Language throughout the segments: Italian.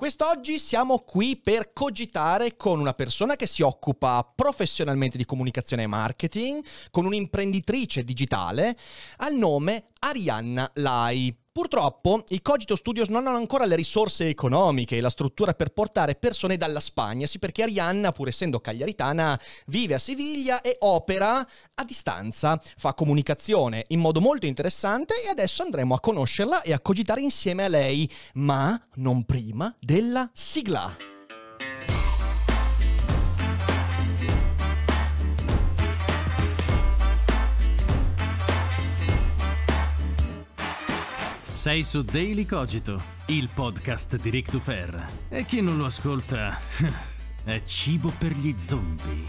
Quest'oggi siamo qui per cogitare con una persona che si occupa professionalmente di comunicazione e marketing, con un'imprenditrice digitale al nome Arianna Lai. Purtroppo i Cogito Studios non hanno ancora le risorse economiche e la struttura per portare persone dalla Spagna, sì perché Arianna, pur essendo cagliaritana, vive a Siviglia e opera a distanza, fa comunicazione in modo molto interessante e adesso andremo a conoscerla e a cogitare insieme a lei, ma non prima della sigla. Sei su Daily Cogito, il podcast di Rick Dufer. E chi non lo ascolta è cibo per gli zombie.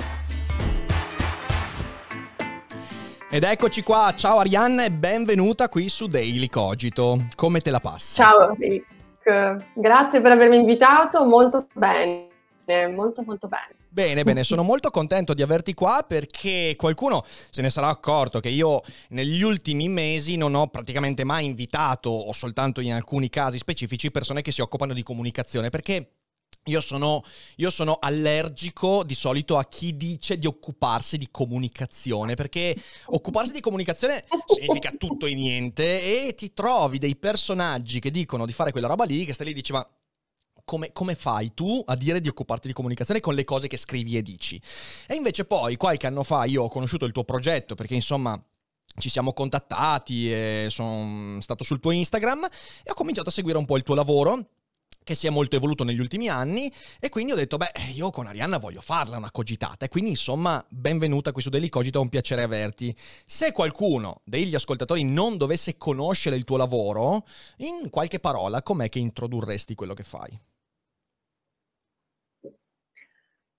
Ed eccoci qua, ciao Arianna e benvenuta qui su Daily Cogito. Come te la passi? Ciao Rick, grazie per avermi invitato, molto bene, molto molto bene. Bene, bene, sono molto contento di averti qua perché qualcuno se ne sarà accorto che io negli ultimi mesi non ho praticamente mai invitato, o soltanto in alcuni casi specifici, persone che si occupano di comunicazione perché io sono, io sono, allergico di solito a chi dice di occuparsi di comunicazione, perché occuparsi di comunicazione significa tutto e niente e ti trovi dei personaggi che dicono di fare quella roba lì, che stai lì e dici ma come, come, fai tu a dire di occuparti di comunicazione con le cose che scrivi e dici. E invece poi qualche anno fa io ho conosciuto il tuo progetto perché insomma ci siamo contattati e sono stato sul tuo Instagram e ho cominciato a seguire un po' il tuo lavoro che si è molto evoluto negli ultimi anni e quindi ho detto beh io con Arianna voglio farla una cogitata e quindi insomma benvenuta qui su Daily Cogito è un piacere averti se qualcuno degli ascoltatori non dovesse conoscere il tuo lavoro in qualche parola com'è che introdurresti quello che fai?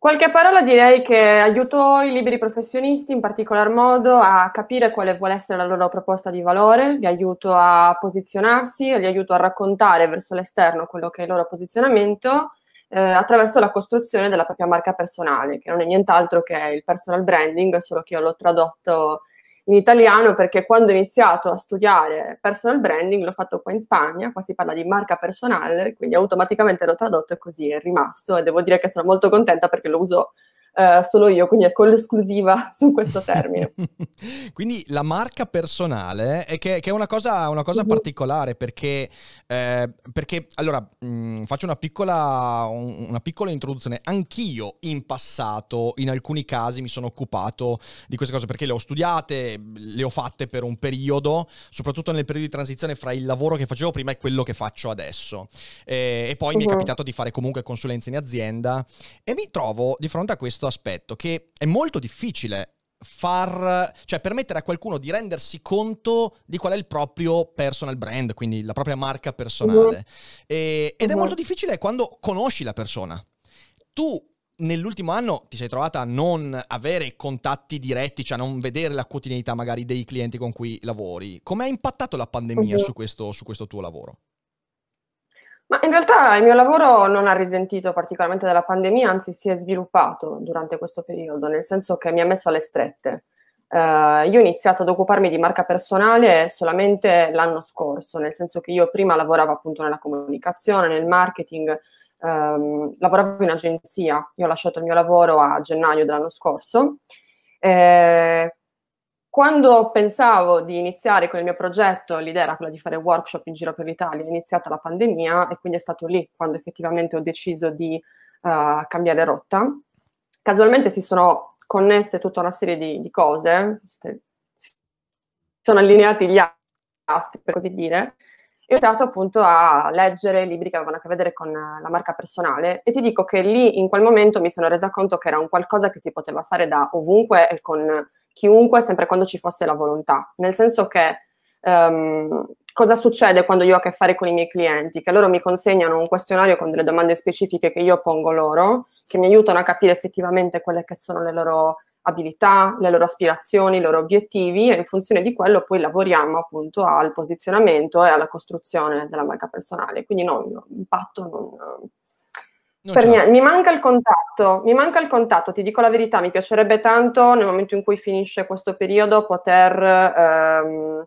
Qualche parola direi che aiutò i liberi professionisti in particolar modo a capire quale vuole essere la loro proposta di valore, li aiuto a posizionarsi, li aiuto a raccontare verso l'esterno quello che è il loro posizionamento eh, attraverso la costruzione della propria marca personale, che non è nient'altro che il personal branding, solo che io l'ho tradotto in italiano perché quando ho iniziato a studiare personal branding l'ho fatto qua in Spagna, qua si parla di marca personale, quindi automaticamente l'ho tradotto e così è rimasto e devo dire che sono molto contenta perché lo uso eh, solo io, quindi è con l'esclusiva su questo termine. quindi la marca personale, è che, che è una cosa, una cosa mm-hmm. particolare perché, eh, perché allora mh, mm, faccio una piccola, un, una piccola introduzione. Anch'io in passato, in alcuni casi, mi sono occupato di queste cose perché le ho studiate, le ho fatte per un periodo, soprattutto nel periodo di transizione fra il lavoro che facevo prima e quello che faccio adesso. Eh, e poi mm-hmm. mi è mhm. capitato di fare comunque consulenza in azienda e mi trovo di fronte a questo questo aspetto, che è molto difficile far, cioè permettere a qualcuno di rendersi conto di qual è il proprio personal brand, quindi la propria marca personale. Mm. E, ed mm. è mhm. molto difficile quando conosci la persona. Tu nell'ultimo anno ti sei trovata a non avere contatti diretti, cioè a non vedere la quotidianità magari dei clienti con cui lavori. Come ha impattato la pandemia mm. su, questo, su questo tuo lavoro? Ma in realtà il mio lavoro non ha risentito particolarmente dalla pandemia, anzi si è sviluppato durante questo periodo, nel senso che mi ha messo alle strette. Uh, io ho iniziato ad occuparmi di marca personale solamente l'anno scorso, nel senso che io prima lavoravo appunto nella comunicazione, nel marketing, um, lavoravo in agenzia, io ho lasciato il mio lavoro a gennaio dell'anno scorso. Eh, quando pensavo di iniziare con il mio progetto, l'idea era quella di fare workshop in giro per l'Italia, è iniziata la pandemia e quindi è stato lì quando effettivamente ho deciso di uh, cambiare rotta. Casualmente si sono connesse tutta una serie di, di cose, si sono allineati gli astri, per così dire, e ho iniziato appunto a leggere libri che avevano a che vedere con la marca personale e ti dico che lì in quel momento mi sono resa conto che era un qualcosa che si poteva fare da ovunque e con chiunque, sempre quando ci fosse la volontà. Nel senso che um, cosa succede quando io ho a che fare con i miei clienti? Che loro mi consegnano un questionario con delle domande specifiche che io pongo loro, che mi aiutano a capire effettivamente quelle che sono le loro abilità, le loro aspirazioni, i loro obiettivi e in funzione di quello poi lavoriamo appunto al posizionamento e alla costruzione della marca personale. Quindi no, impatto non mi manca il contatto, mi manca il contatto, ti dico la verità, mi piacerebbe tanto nel momento in cui finisce questo periodo poter ehm,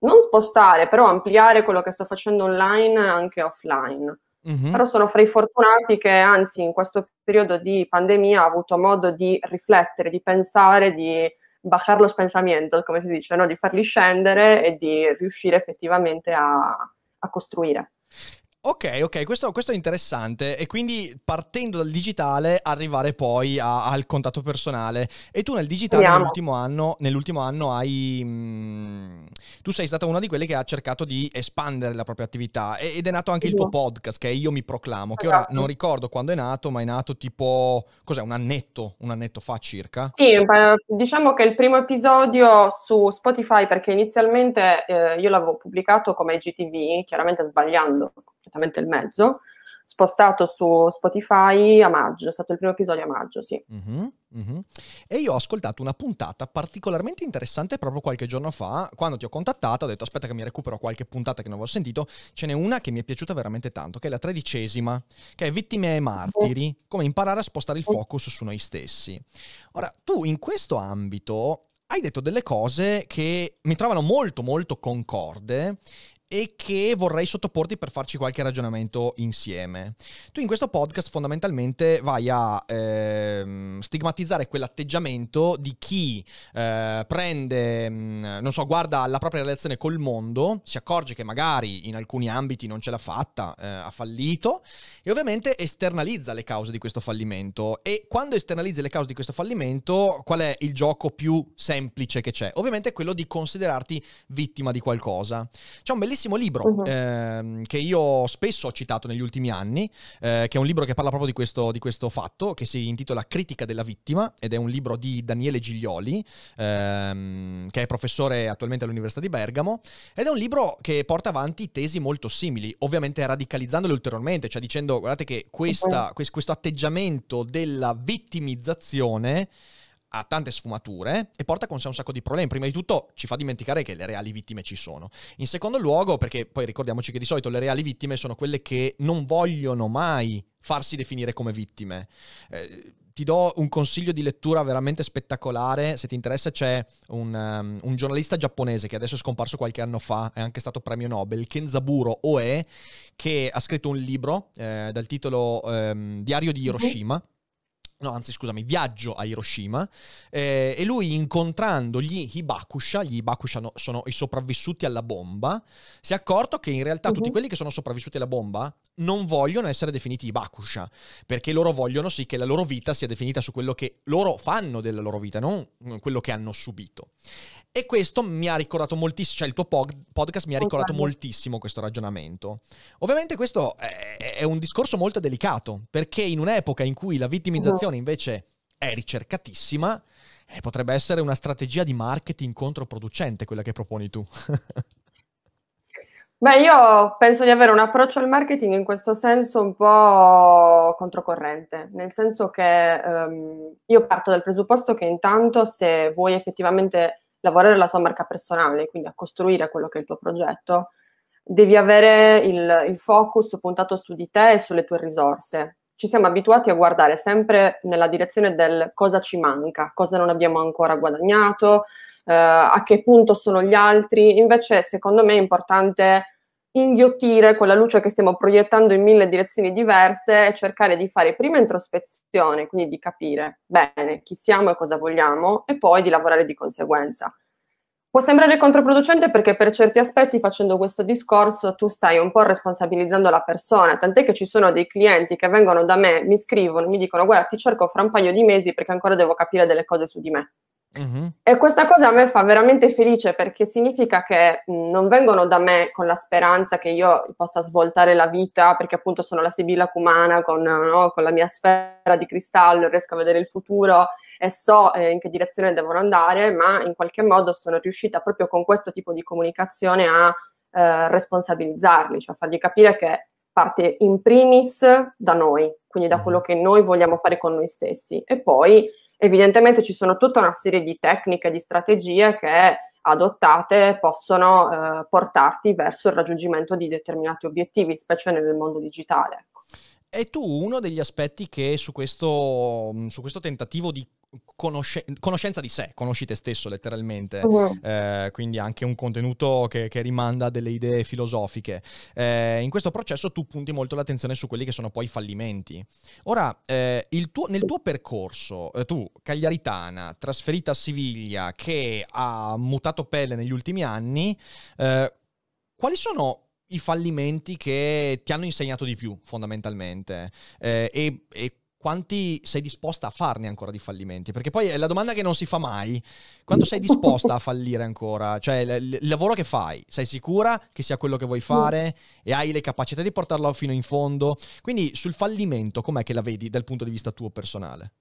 non spostare, però ampliare quello che sto facendo online anche offline. Mm-hmm. Però sono fra i fortunati che anzi in questo periodo di pandemia ho avuto modo di riflettere, di pensare, di baciare lo spensamento, come si dice, no? di farli scendere e di riuscire effettivamente a, a costruire. Ok, ok, questo, questo, è interessante. E quindi partendo dal digitale arrivare poi a, al contatto personale. E tu nel digitale nell'ultimo anno, nell'ultimo anno, hai... Mh, mm, tu sei stata una di quelle che ha cercato di espandere la propria attività ed è nato anche sì. il tuo podcast che Io mi proclamo, che esatto. ora non ricordo quando è nato, ma è nato tipo, cos'è, un annetto, un annetto fa circa? Sì, diciamo che il primo episodio su Spotify, perché inizialmente eh, io l'avevo pubblicato come IGTV, chiaramente sbagliando completamente il mezzo, spostato su Spotify a maggio, è stato il primo episodio a maggio, sì. Uh-huh, uh-huh. E io ho ascoltato una puntata particolarmente interessante proprio qualche giorno fa, quando ti ho contattato, ho detto aspetta che mi recupero qualche puntata che non avevo sentito, ce n'è una che mi è piaciuta veramente tanto, che è la tredicesima, che è Vittime e Martiri, come imparare a spostare il focus su noi stessi. Ora, tu in questo ambito hai detto delle cose che mi trovano molto molto concorde e che vorrei sottoporti per farci qualche ragionamento insieme. Tu in questo podcast fondamentalmente vai a ehm, stigmatizzare quell'atteggiamento di chi eh, prende, mm, non so, guarda la propria relazione col mondo, si accorge che magari in alcuni ambiti non ce l'ha fatta, eh, ha fallito e ovviamente esternalizza le cause di questo fallimento. E quando esternalizza le cause di questo fallimento, qual è il gioco più semplice che c'è? Ovviamente è quello di considerarti vittima di qualcosa. C'è un bellissimo bellissimo libro uh-huh. ehm, che io spesso ho citato negli ultimi anni, eh, che è un libro che parla proprio di questo, di questo, fatto, che si intitola Critica della vittima ed è un libro di Daniele Giglioli, ehm, che è professore attualmente all'Università di Bergamo, ed è un libro che porta avanti tesi molto simili, ovviamente radicalizzandole ulteriormente, cioè dicendo guardate che questa, uh-huh. questo atteggiamento della vittimizzazione ha tante sfumature e porta con sé un sacco di problemi. Prima di tutto ci fa dimenticare che le reali vittime ci sono. In secondo luogo, perché poi ricordiamoci che di solito le reali vittime sono quelle che non vogliono mai farsi definire come vittime. Eh, ti do un consiglio di lettura veramente spettacolare. Se ti interessa, c'è un, um, un, giornalista giapponese che adesso è scomparso qualche anno fa, è anche stato premio Nobel, Kenzaburo Oe, che ha scritto un libro eh, dal titolo ehm, Diario di mhm. Hiroshima. Mm-hmm No, anzi, scusami, viaggio a Hiroshima eh, e lui incontrando gli Hibakusha, gli Hibakusha no, sono i sopravvissuti alla bomba, si è accorto che in realtà uh-huh. tutti mhm. quelli che sono sopravvissuti alla bomba non vogliono essere definiti Hibakusha, perché loro vogliono sì che la loro vita sia definita su quello che loro fanno della loro vita, non quello che hanno subito. E questo mi ha ricordato moltissimo, cioè il tuo podcast mi ha oh, ricordato okay. moltissimo questo ragionamento. Ovviamente questo è, un discorso molto delicato, perché in un'epoca in cui la vittimizzazione invece è ricercatissima, eh, potrebbe essere una strategia di marketing controproducente quella che proponi tu. Beh, io penso di avere un approccio al marketing in questo senso un po' controcorrente, nel senso che um, io parto dal presupposto che intanto se vuoi effettivamente lavorare la tua marca personale, quindi a costruire quello che è il tuo progetto, devi avere il, il focus puntato su di te e sulle tue risorse. Ci siamo abituati a guardare sempre nella direzione del cosa ci manca, cosa non abbiamo ancora guadagnato, eh, a che punto sono gli altri. Invece, secondo me, è importante inghiottire quella luce che stiamo proiettando in mille direzioni diverse e cercare di fare prima introspezione, quindi di capire bene chi siamo e cosa vogliamo e poi di lavorare di conseguenza. Può sembrare controproducente perché per certi aspetti facendo questo discorso tu stai un po' responsabilizzando la persona, tant'è che ci sono dei clienti che vengono da me, mi scrivono, mi dicono guarda ti cerco fra un paio di mesi perché ancora devo capire delle cose su di me. Uh-huh. E questa cosa a me fa veramente felice perché significa che mh, mhmm, non vengono da me con la speranza che io possa svoltare la vita perché appunto sono la Sibilla Cumana con, no, con la mia sfera di cristallo, riesco a vedere il futuro e so eh, in che direzione devono andare, ma in qualche modo sono riuscita proprio con questo tipo di comunicazione a eh, responsabilizzarli, cioè a fargli capire che parte in primis da noi, quindi da quello che noi vogliamo fare con noi stessi e poi Evidentemente ci sono tutta una serie di tecniche, di strategie che adottate possono eh, portarti verso il raggiungimento di determinati obiettivi, specie nel mondo digitale. E tu uno degli aspetti che su questo, mm, su questo tentativo di Conosce- conoscenza di sé, conosci te stesso letteralmente, uh-huh. eh, quindi anche un contenuto che, che rimanda a delle idee filosofiche. Eh, in questo processo tu punti molto l'attenzione su quelli che sono poi i fallimenti. Ora, eh, tuo, nel tuo percorso, eh, tu, cagliaritana, trasferita a Siviglia, che ha mutato pelle negli ultimi anni, eh, quali sono i fallimenti che ti hanno insegnato di più, fondamentalmente. Eh, e, e quanti sei disposta a farne ancora di fallimenti? Perché poi è la domanda che non si fa mai. Quanto sei disposta a fallire ancora? Cioè, il, il lavoro che fai, sei sicura che sia quello che vuoi fare e hai le capacità di portarlo fino in fondo? Quindi sul fallimento, com'è che la vedi dal punto di vista tuo personale?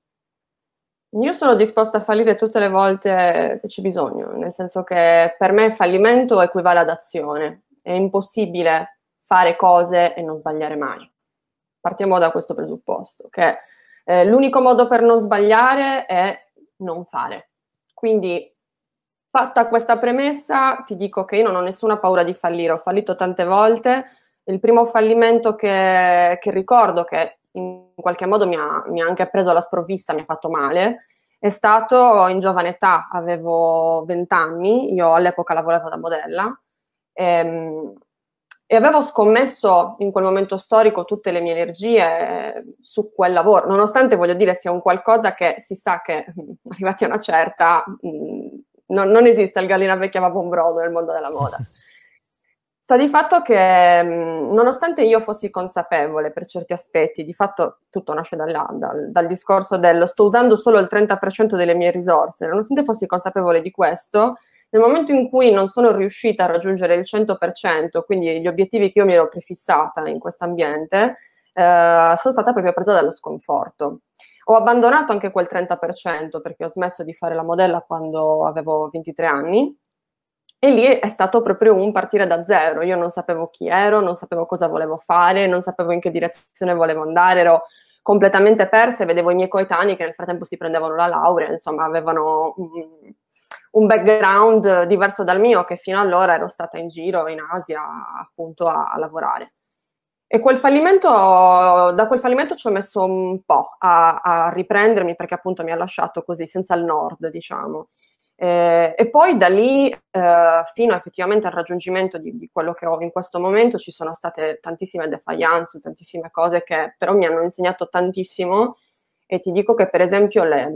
Io sono disposta a fallire tutte le volte che c'è bisogno, nel senso che per me fallimento equivale ad azione, è impossibile fare cose e non sbagliare mai. Partiamo da questo presupposto, che eh, l'unico modo per non sbagliare è non fare. Quindi, fatta questa premessa, ti dico che io non ho nessuna paura di fallire, ho fallito tante volte. Il primo fallimento che, che ricordo, che in qualche modo mi ha, mi ha anche preso alla sprovvista, mi ha fatto male, è stato in giovane età, avevo 20 anni, io all'epoca lavoravo da modella e, ehm, e avevo scommesso in quel momento storico tutte le mie energie su quel lavoro, nonostante voglio dire sia un qualcosa che si sa che arrivati a una certa mm, non, non esiste il gallina vecchia va buon brodo nel mondo della moda. Sta di fatto che mm, nonostante io fossi consapevole per certi aspetti, di fatto tutto nasce da là, dal, dal discorso dello sto usando solo il 30% delle mie risorse, nonostante fossi consapevole di questo, nel momento in cui non sono riuscita a raggiungere il 100%, quindi gli obiettivi che io mi ero prefissata in questo ambiente, eh, sono stata proprio presa dallo sconforto. Ho abbandonato anche quel 30% perché ho smesso di fare la modella quando avevo 23 anni e lì è stato proprio un partire da zero. Io non sapevo chi ero, non sapevo cosa volevo fare, non sapevo in che direzione volevo andare, ero completamente persa e vedevo i miei coetanei che nel frattempo si prendevano la laurea, insomma, avevano mm, un background eh, diverso dal mio, che fino allora ero stata in giro in Asia appunto a, a lavorare. E quel fallimento, da quel fallimento ci ho messo un po' a, a riprendermi perché appunto mi ha lasciato così, senza il nord, diciamo. Eh, e poi da lì eh, fino effettivamente al raggiungimento di, di, quello che ho in questo momento ci sono state tantissime defiance, tantissime cose che però mi hanno insegnato tantissimo e ti dico che per esempio le,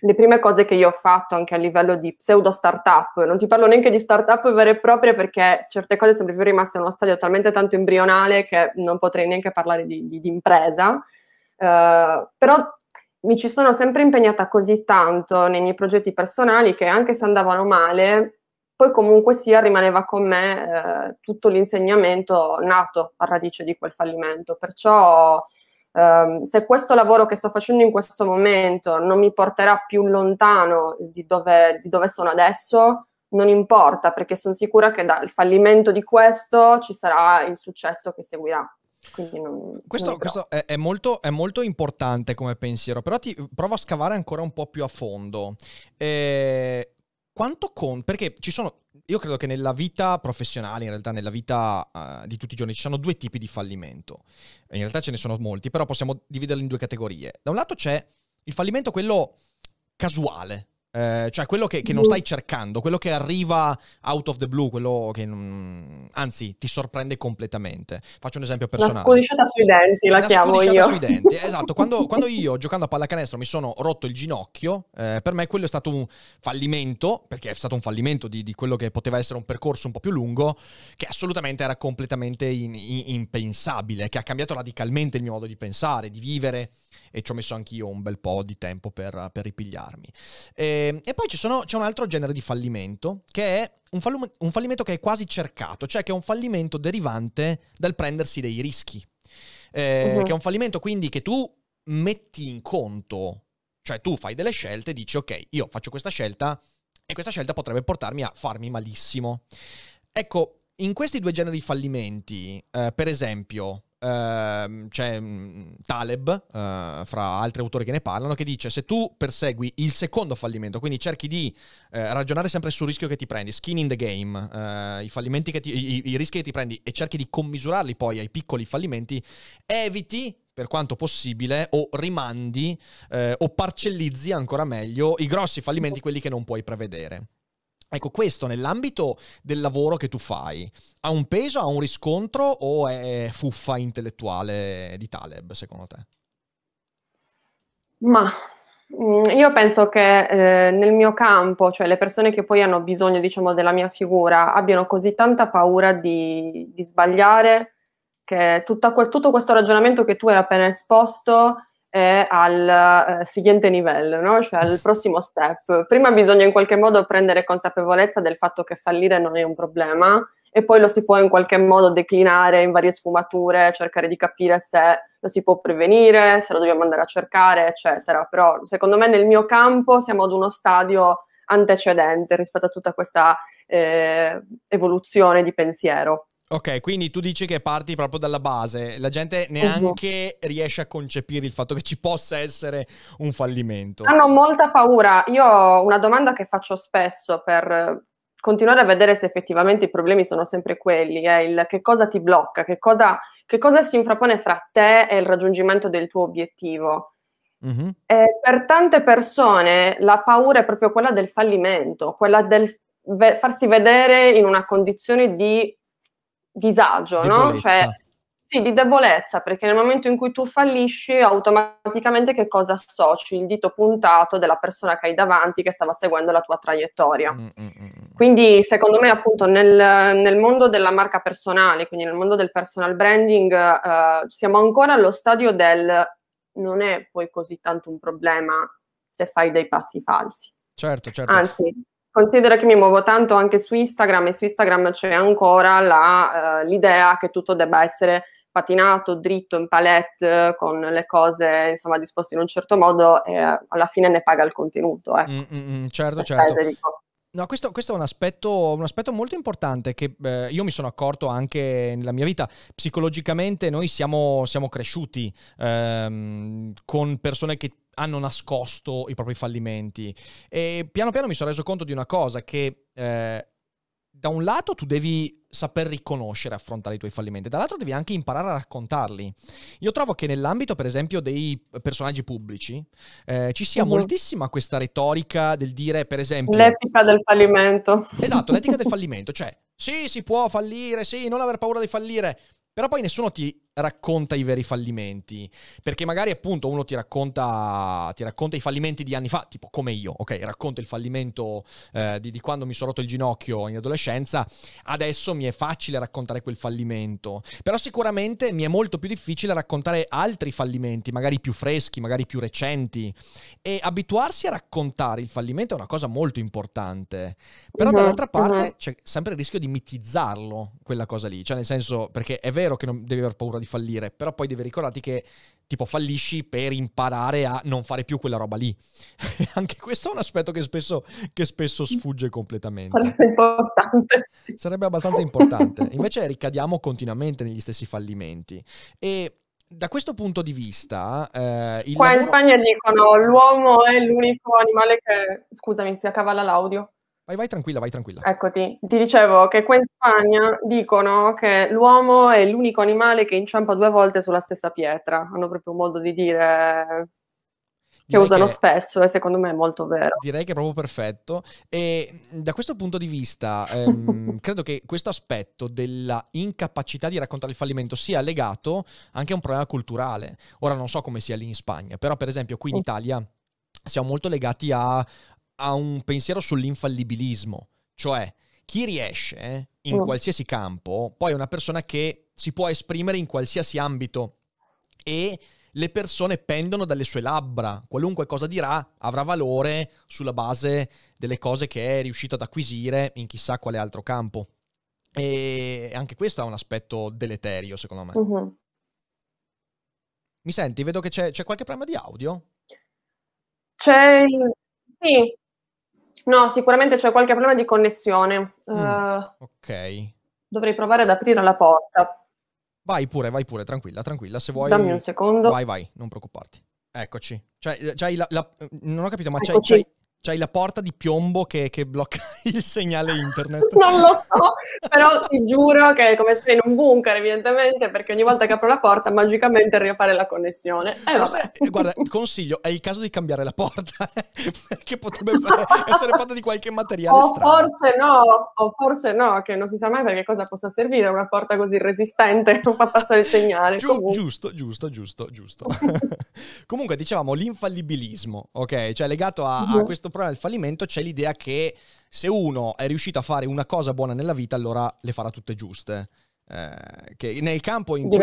le prime cose che io ho fatto anche a livello di pseudo startup, non ti parlo neanche di startup vere e proprie perché certe cose sono più rimaste in uno stadio talmente tanto embrionale che non potrei neanche parlare di, di, di impresa, uh, però mi ci sono sempre impegnata così tanto nei miei progetti personali che anche se andavano male, poi comunque sia rimaneva con me eh, tutto l'insegnamento nato a radice di quel fallimento. Perciò Ehm, se questo lavoro che sto facendo in questo momento non mi porterà più lontano di dove, di dove sono adesso, non importa, perché sono sicura che dal fallimento di questo ci sarà il successo che seguirà. Non, questo, non questo è, è, molto, è, molto, importante come pensiero, però ti provo a scavare ancora un po' più a fondo. Eh, quanto con... Perché ci sono io credo che nella vita professionale, in realtà nella vita uh, di tutti i giorni, ci sono due tipi di fallimento. In realtà ce ne sono molti, però possiamo dividerli in due categorie. Da un lato c'è il fallimento, quello casuale, eh, cioè quello che, che, non stai cercando, quello che arriva out of the blue, quello che non... anzi ti sorprende completamente. Faccio un esempio personale. La scodisciata sui denti, la, la chiamo io. sui denti, esatto. Quando, quando, io giocando a pallacanestro mi sono rotto il ginocchio, eh, per me quello è stato un fallimento, perché è stato un fallimento di, di, quello che poteva essere un percorso un po' più lungo, che assolutamente era completamente in, in, impensabile, che ha cambiato radicalmente il mio modo di pensare, di vivere e ci ho messo anch'io un bel po' di tempo per, per ripigliarmi. E, e, ehm, e poi sono, c'è un altro genere di fallimento che è un, fallu- un fallimento che è quasi cercato, cioè che è un fallimento derivante dal prendersi dei rischi. Eh, uh-huh. Che è un fallimento quindi che tu metti in conto, cioè tu fai delle scelte e dici ok, io faccio questa scelta e questa scelta potrebbe portarmi a farmi malissimo. Ecco, in questi due generi di fallimenti, eh, per esempio, Ehm, c'è mm, Taleb, eh, fra altri autori che ne parlano, che dice se tu persegui il secondo fallimento, quindi cerchi di eh, ragionare sempre sul rischio che ti prendi, skin in the game, eh, i, fallimenti che ti, i, i rischi che ti prendi e cerchi di commisurarli poi ai piccoli fallimenti, eviti per quanto possibile o rimandi eh, o parcellizzi ancora meglio i grossi fallimenti, ecco. quelli che non puoi prevedere. Ecco, questo nell'ambito del lavoro che tu fai ha un peso, ha un riscontro o è fuffa intellettuale di Taleb, secondo te? Ma mm, io penso che eh, nel mio campo, cioè le persone che poi hanno bisogno, diciamo, della mia figura, abbiano così tanta paura di, di sbagliare che que- tutto questo ragionamento che tu hai appena esposto è al eh, siguiente livello, no? cioè al prossimo step. Prima bisogna in qualche modo prendere consapevolezza del fatto che fallire non è un problema e poi lo si può in qualche modo declinare in varie sfumature, cercare di capire se lo si può prevenire, se lo dobbiamo andare a cercare, eccetera. Però secondo me nel mio campo siamo ad uno stadio antecedente rispetto a tutta questa eh, evoluzione di pensiero. Ok, quindi tu dici che parti proprio dalla base, la gente neanche uh-huh. riesce a concepire il fatto che ci possa essere un fallimento. Hanno molta paura. Io ho una domanda che faccio spesso per continuare a vedere se effettivamente i problemi sono sempre quelli, è eh. il che cosa ti blocca, che cosa, che cosa si infrappone fra te e il raggiungimento del tuo obiettivo. Uh-huh. per tante persone la paura è proprio quella del fallimento, quella del farsi vedere in una condizione di disagio, no? Cioè, sì, di debolezza, perché nel momento in cui tu fallisci, automaticamente che cosa associ? Il dito puntato della persona che hai davanti che stava seguendo la tua traiettoria. Mm-mm. Quindi, secondo me, appunto, nel, nel, mondo della marca personale, quindi nel mondo del personal branding, eh, siamo ancora allo stadio del non è poi così tanto un problema se fai dei passi falsi. Certo, certo. Anzi, Considera che mi muovo tanto anche su Instagram e su Instagram c'è ancora la, uh, l'idea che tutto debba essere patinato, dritto, in palette, con le cose disposte in un certo modo e eh, alla fine ne paga il contenuto. Eh. Mm, mm, certo, certo. Eserico. No, questo, questo è un aspetto, un aspetto, molto importante che eh, io mi sono accorto anche nella mia vita. Psicologicamente noi siamo, siamo cresciuti ehm, con persone che hanno nascosto i propri fallimenti e piano piano mi sono reso conto di una cosa che... Eh, da un lato tu devi saper riconoscere e affrontare i tuoi fallimenti, dall'altro devi anche imparare a raccontarli. Io trovo che nell'ambito, per esempio, dei personaggi pubblici eh, ci sia uh-huh. moltissima questa retorica del dire, per esempio... L'etica del fallimento. Esatto, l'etica del fallimento, cioè sì, si può fallire, sì, non aver paura di fallire, però poi nessuno ti racconta i veri fallimenti. Perché magari appunto uno ti racconta, ti racconta i fallimenti di anni fa, tipo come io, ok? Racconto il fallimento eh, di, di, quando mi sono rotto il ginocchio in adolescenza, adesso mi è facile raccontare quel fallimento, però sicuramente mi è molto più difficile raccontare altri fallimenti, magari più freschi, magari più recenti. E abituarsi a raccontare il fallimento è una cosa molto importante, però no, esatto, dall'altra parte no. c'è sempre il rischio di mitizzarlo, quella cosa lì, cioè nel senso perché è vero che non devi aver paura di di fallire, però poi devi ricordarti che tipo fallisci per imparare a non fare più quella roba lì. Anche questo è un aspetto che spesso, che spesso sfugge completamente. Sarebbe importante. Sì. Sarebbe abbastanza importante. Invece ricadiamo continuamente negli stessi fallimenti. E da questo punto di vista... Eh, Qua lavoro... in Spagna dicono l'uomo è l'unico animale che... Scusami, si accavalla l'audio. Vai, vai tranquilla, vai tranquilla. Eccoti, ti dicevo che qua in Spagna dicono che l'uomo è l'unico animale che inciampa due volte sulla stessa pietra. Hanno proprio un modo di dire che Direi usano che... spesso e secondo me è molto vero. Direi che è proprio perfetto e da questo punto di vista ehm, credo che questo aspetto della incapacità di raccontare il fallimento sia legato anche a un problema culturale. Ora non so come sia lì in Spagna, però per esempio qui in Italia siamo molto legati a ha un pensiero sull'infallibilismo, cioè chi riesce eh, in mm. qualsiasi campo, poi è una persona che si può esprimere in qualsiasi ambito e le persone pendono dalle sue labbra, qualunque cosa dirà avrà valore sulla base delle cose che è riuscito ad acquisire in chissà quale altro campo. E anche questo ha un aspetto deleterio, secondo me. Uh-huh. Mi senti? Vedo che c'è, c'è qualche problema di audio. C'è. Sì, No, sicuramente c'è qualche problema di connessione. Mm, uh, ok. Dovrei provare ad aprire la porta. Vai pure, vai pure, tranquilla, tranquilla. Se vuoi... Dammi un secondo. Vai, vai, non preoccuparti. Eccoci. Cioè, eh, la, la, non ho capito, ma c'hai, c'hai, hai la porta di piombo che, che blocca il segnale internet. non lo so, però ti giuro che è come se in un bunker, evidentemente, perché ogni volta che apro la porta magicamente riappare la connessione. Eh, Forse, guarda, consiglio, è il caso di cambiare la porta, perché eh, potrebbe essere fatta di qualche materiale o strano. Forse no, o forse no, che non si sa mai perché cosa possa servire una porta così resistente non fa passare il segnale. Giu- giusto, giusto, giusto, giusto. Comunque, dicevamo, l'infallibilismo, ok? Cioè, legato a, a mhm. questo problema del fallimento c'è l'idea che se uno è riuscito a fare una cosa buona nella vita, allora le farà tutte giuste. Eh, che nel campo in cui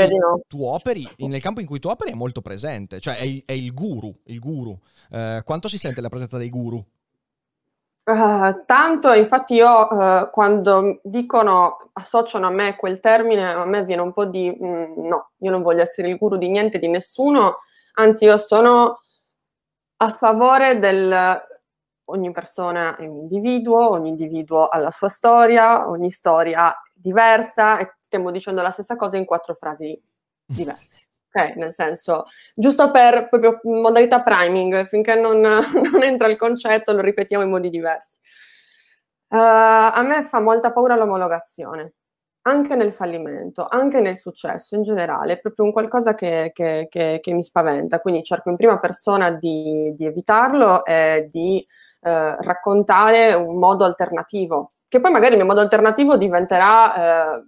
tu operi, nel campo in cui tu operi è molto presente, cioè è, il, è il guru, il guru. Eh, quanto si sente la presenza dei guru? Uh, tanto, infatti io uh, quando dicono, associano a me quel termine, a me viene un po' di mh, mm, no, io non voglio essere il guru di niente, di nessuno, anzi io sono a favore del ogni persona è un individuo, ogni individuo ha la sua storia, ogni storia è diversa e stiamo dicendo la stessa cosa in quattro frasi diverse. Okay, nel senso, giusto per proprio modalità priming, finché non, non entra il concetto lo ripetiamo in modi diversi. Uh, a me fa molta paura l'omologazione anche nel fallimento, anche nel successo in generale, è proprio un qualcosa che, che, che, che mi spaventa, quindi cerco in prima persona di, di evitarlo e di eh, raccontare un modo alternativo, che poi magari il mio modo alternativo diventerà eh,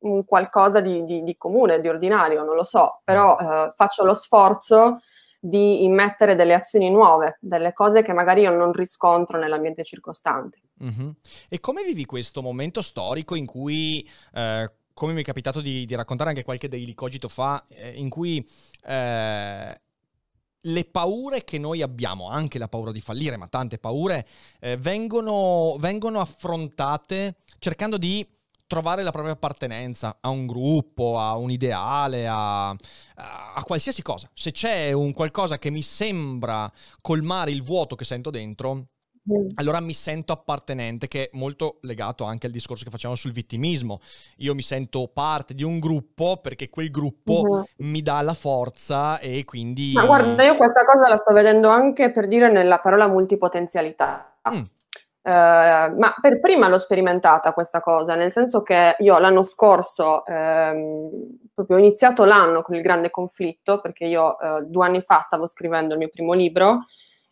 un qualcosa di, di, di, comune, di ordinario, non lo so, però eh, faccio lo sforzo di immettere delle azioni nuove, delle cose che magari io non riscontro nell'ambiente circostante. Mm-hmm. E come vivi questo momento storico in cui... Eh, come mi è capitato di, di, raccontare anche qualche daily cogito fa, eh, in cui eh, le paure che noi abbiamo, anche la paura di fallire, ma tante paure, eh, vengono, vengono, affrontate cercando di trovare la propria appartenenza a un gruppo, a un ideale, a, a, qualsiasi cosa. Se c'è un qualcosa che mi sembra colmare il vuoto che sento dentro, mm. allora mi sento appartenente, che è molto legato anche al discorso che facciamo sul vittimismo. Io mi sento parte di un gruppo perché quel gruppo uh-huh. mi dà la forza e quindi... Ma guarda, mm io questa cosa la sto vedendo anche per dire nella parola multipotenzialità. Mm. Eh, ma per prima l'ho sperimentata questa cosa, nel senso che io l'anno scorso, ehm, proprio ho iniziato l'anno con il grande conflitto, perché io eh, due anni fa stavo scrivendo il mio primo libro.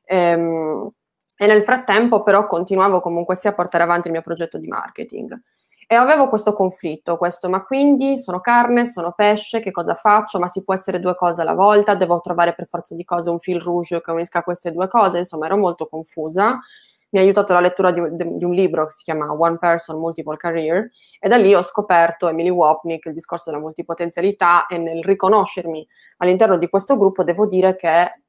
Ehm, e nel frattempo però continuavo comunque sia a portare avanti il mio progetto di marketing. E avevo questo conflitto, questo ma quindi sono carne, sono pesce, che cosa faccio? Ma si può essere due cose alla volta, devo trovare per forza di cose un fil rouge che unisca queste due cose, insomma ero molto confusa mi ha aiutato la lettura di, di, un libro che si chiama One Person Multiple Career e da lì ho scoperto Emily Wapnick, il discorso della multipotenzialità e nel riconoscermi all'interno di questo gruppo devo dire che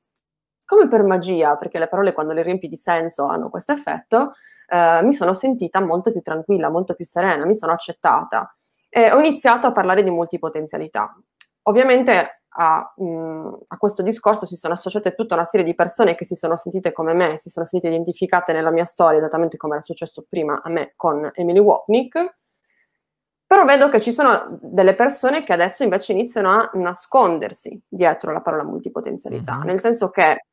come per magia, perché le parole quando le riempi di senso hanno questo effetto, eh, mi sono sentita molto più tranquilla, molto più serena, mi sono accettata e ho iniziato a parlare di multipotenzialità. Ovviamente a, mh, mm, a, questo discorso si sono associate tutta una serie di persone che si sono sentite come me, si sono sentite identificate nella mia storia, esattamente come era successo prima a me con Emily Wapnick. Però vedo che ci sono delle persone che adesso invece iniziano a nascondersi dietro la parola multipotenzialità, mm-hmm. nel senso che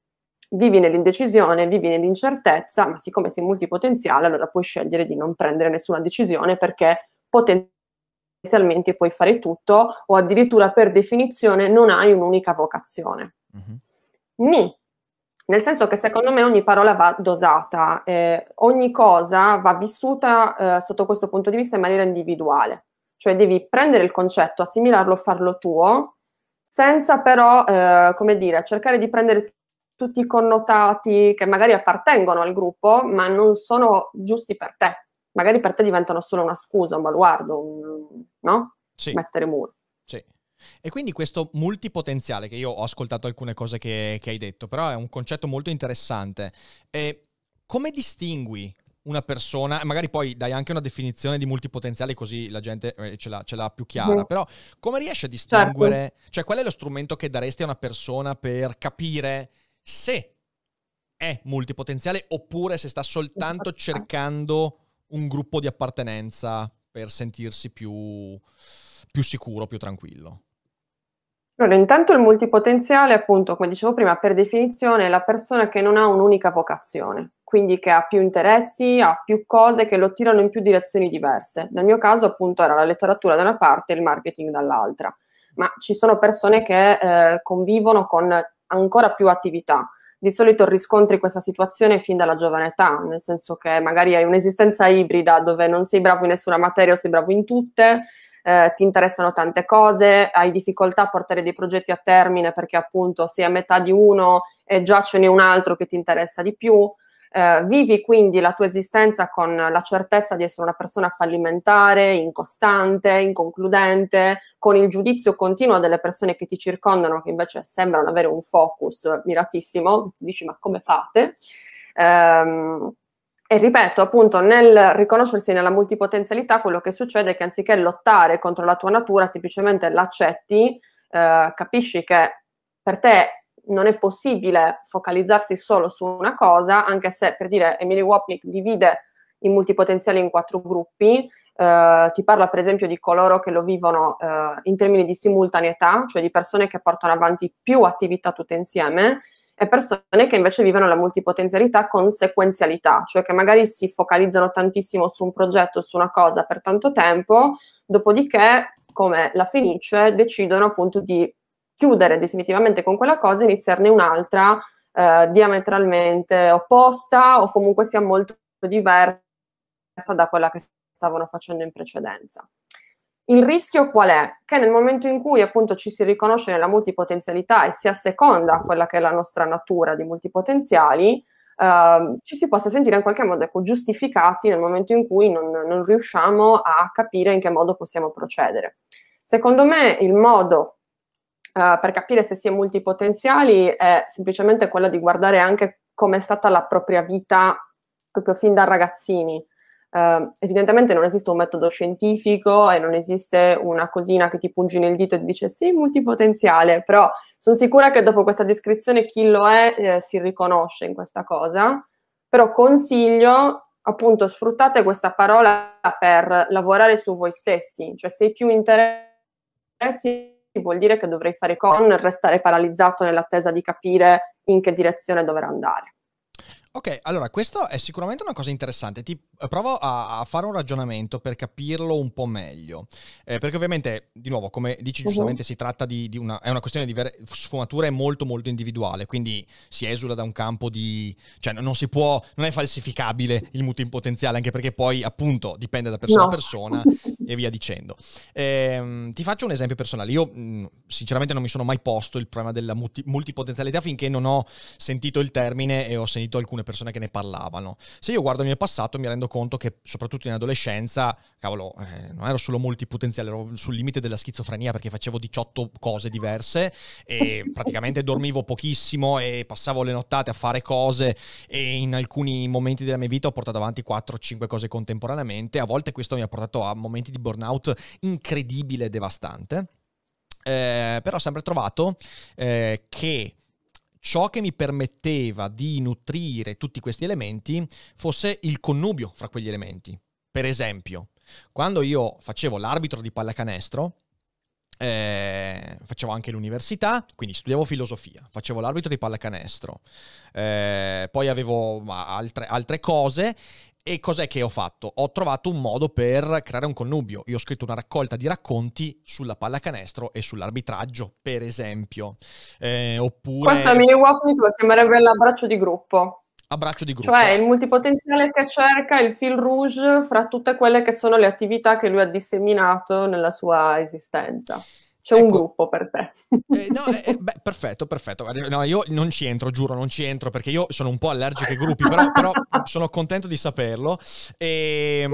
vivi nell'indecisione, vivi nell'incertezza, ma siccome sei multipotenziale allora puoi scegliere di non prendere nessuna decisione perché potenzialmente inizialmente puoi fare tutto o addirittura per definizione non hai un'unica vocazione. Mm-hmm. Ni. Nel senso che secondo me ogni parola va dosata, eh, ogni cosa va vissuta eh, sotto questo punto di vista in maniera individuale, cioè devi prendere il concetto, assimilarlo, farlo tuo, senza però, eh, come dire, cercare di prendere tutti i connotati che magari appartengono al gruppo, ma non sono giusti per te magari per te diventano solo una scusa, un baluardo, un, no? Sì. Mettere muro. Sì. E quindi questo multipotenziale, che io ho ascoltato alcune cose che, che hai detto, però è un concetto molto interessante. E come distingui una persona, magari poi dai anche una definizione di multipotenziale così la gente eh, ce l'ha, ce l'ha più chiara, mm. però come riesci a certo. distinguere, certo. cioè qual è lo strumento che daresti a una persona per capire se è multipotenziale oppure se sta soltanto esatto. cercando un gruppo di appartenenza per sentirsi più, più sicuro, più tranquillo? Allora, intanto il multipotenziale, appunto, come dicevo prima, per definizione è la persona che non ha un'unica vocazione, quindi che ha più interessi, ha più cose che lo tirano in più direzioni diverse. Nel mio caso, appunto, era la letteratura da una parte e il marketing dall'altra, ma ci sono persone che eh, convivono con ancora più attività di solito riscontri questa situazione fin dalla giovane età, nel senso che magari hai un'esistenza ibrida dove non sei bravo in nessuna materia o sei bravo in tutte, eh, ti interessano tante cose, hai difficoltà a portare dei progetti a termine perché appunto sei a metà di uno e già ce n'è un altro che ti interessa di più. Eh, vivi quindi la tua esistenza con la certezza di essere una persona fallimentare, incostante, inconcludente, con il giudizio continuo delle persone che ti circondano, che invece sembrano avere un focus miratissimo, dici ma come fate? Eh, e ripeto, appunto, nel riconoscersi nella multipotenzialità, quello che succede è che anziché lottare contro la tua natura, semplicemente l'accetti, eh, capisci che per te non è possibile focalizzarsi solo su una cosa, anche se per dire Emily Wapnick divide i multipotenziali in quattro gruppi, eh, ti parla per esempio di coloro che lo vivono eh, in termini di simultaneità, cioè di persone che portano avanti più attività tutte insieme e persone che invece vivono la multipotenzialità con sequenzialità, cioè che magari si focalizzano tantissimo su un progetto, su una cosa per tanto tempo, dopodiché come la Fenice decidono appunto di chiudere definitivamente con quella cosa e iniziarne un'altra eh, diametralmente opposta o comunque sia molto diversa da quella che stavano facendo in precedenza. Il rischio qual è? Che nel momento in cui appunto ci si riconosce nella multipotenzialità e si asseconda quella che è la nostra natura di multipotenziali, eh, ci si possa sentire in qualche modo ecco, giustificati nel momento in cui non, non riusciamo a capire in che modo possiamo procedere. Secondo me il modo eh, per capire se si è multipotenziali è semplicemente quello di guardare anche come è stata la propria vita proprio fin da ragazzini. Uh, evidentemente non esiste un metodo scientifico e non esiste una cosina che ti pungi nel dito e ti dice sì, multipotenziale, però sono sicura che dopo questa descrizione chi lo è eh, si riconosce in questa cosa, però consiglio appunto sfruttate questa parola per lavorare su voi stessi, cioè se hai più interessi vuol dire che dovrei fare con, restare paralizzato nell'attesa di capire in che direzione dover andare. Ok, allora questo è sicuramente una cosa interessante. Ti eh, provo a, a fare un ragionamento per capirlo un po' meglio. Eh, perché ovviamente, di nuovo, come dici uh-huh. giustamente, si tratta di, di, una, è una questione di ver- sfumature molto molto individuale. Quindi si esula da un campo di. cioè non si può. non è falsificabile il mutuo in potenziale, anche perché poi appunto dipende da persona no. a persona e via dicendo. Eh, ti faccio un esempio personale. Io mm, sinceramente non mi sono mai posto il problema della multipotenzialità finché non ho sentito il termine e ho sentito alcune persone che ne parlavano. Se io guardo il mio passato mi rendo conto che soprattutto in adolescenza, cavolo, eh, non ero solo multipotenziale, ero sul limite della schizofrenia perché facevo 18 cose diverse e praticamente dormivo pochissimo e passavo le nottate a fare cose e in alcuni momenti della mia vita ho portato avanti 4-5 cose contemporaneamente. A volte questo mi ha portato a momenti di burnout incredibile e devastante. Eh, però ho sempre trovato eh, che ciò che mi permetteva di nutrire tutti questi elementi fosse il connubio fra quegli elementi. Per esempio, quando io facevo l'arbitro di pallacanestro, eh, facevo anche l'università, quindi studiavo filosofia, facevo l'arbitro di pallacanestro, eh, poi avevo altre, altre cose e cos'è che ho fatto? Ho trovato un modo per creare un connubio. Io ho scritto una raccolta di racconti sulla pallacanestro e sull'arbitraggio, per esempio. Eh, oppure... Questa mini walking tour chiamerebbe l'abbraccio di gruppo. Abbraccio di gruppo. Cioè il multipotenziale che cerca il fil rouge fra tutte quelle che sono le attività che lui ha disseminato nella sua esistenza. C'è ecco, un gruppo per te. Eh, no, eh, eh beh, perfetto, perfetto. No, io non ci entro, giuro, non ci entro perché io sono un po' allergico ai gruppi, però, però sono contento di saperlo. E, ehm,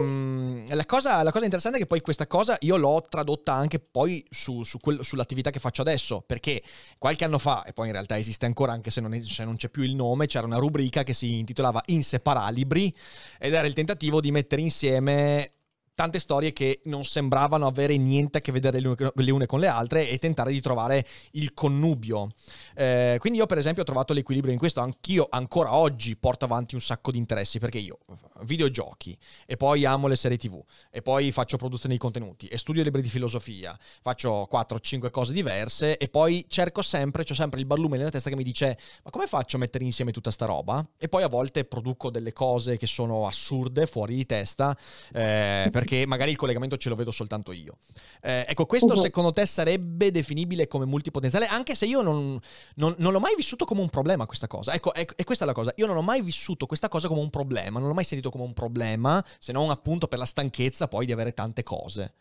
mh, la, cosa, la, cosa, interessante è che poi questa cosa io l'ho tradotta anche poi su, su quel, sull'attività che faccio adesso, perché qualche anno fa, e poi in realtà esiste ancora anche se non, è, se non c'è più il nome, c'era una rubrica che si intitolava Inseparalibri ed era il tentativo di mettere insieme tante storie che non sembravano avere niente a che vedere le une con le altre e tentare di trovare il connubio. Eh, quindi io per esempio ho trovato l'equilibrio in questo, anch'io ancora oggi porto avanti un sacco di interessi perché io videogiochi e poi amo le serie tv e poi faccio produzione di contenuti e studio libri di filosofia, faccio 4-5 cose diverse e poi cerco sempre, ho sempre il ballume nella testa che mi dice ma come faccio a mettere insieme tutta sta roba? E poi a volte produco delle cose che sono assurde, fuori di testa, eh, perché perché magari il collegamento ce lo vedo soltanto io. Eh, ecco, questo uh-huh. secondo te sarebbe definibile come multipotenziale, anche se io non, non, non, l'ho mai vissuto come un problema questa cosa. Ecco, è, ecco, è questa la cosa, io non ho mai vissuto questa cosa come un problema, non l'ho mai sentito come un problema, se non appunto per la stanchezza poi di avere tante cose.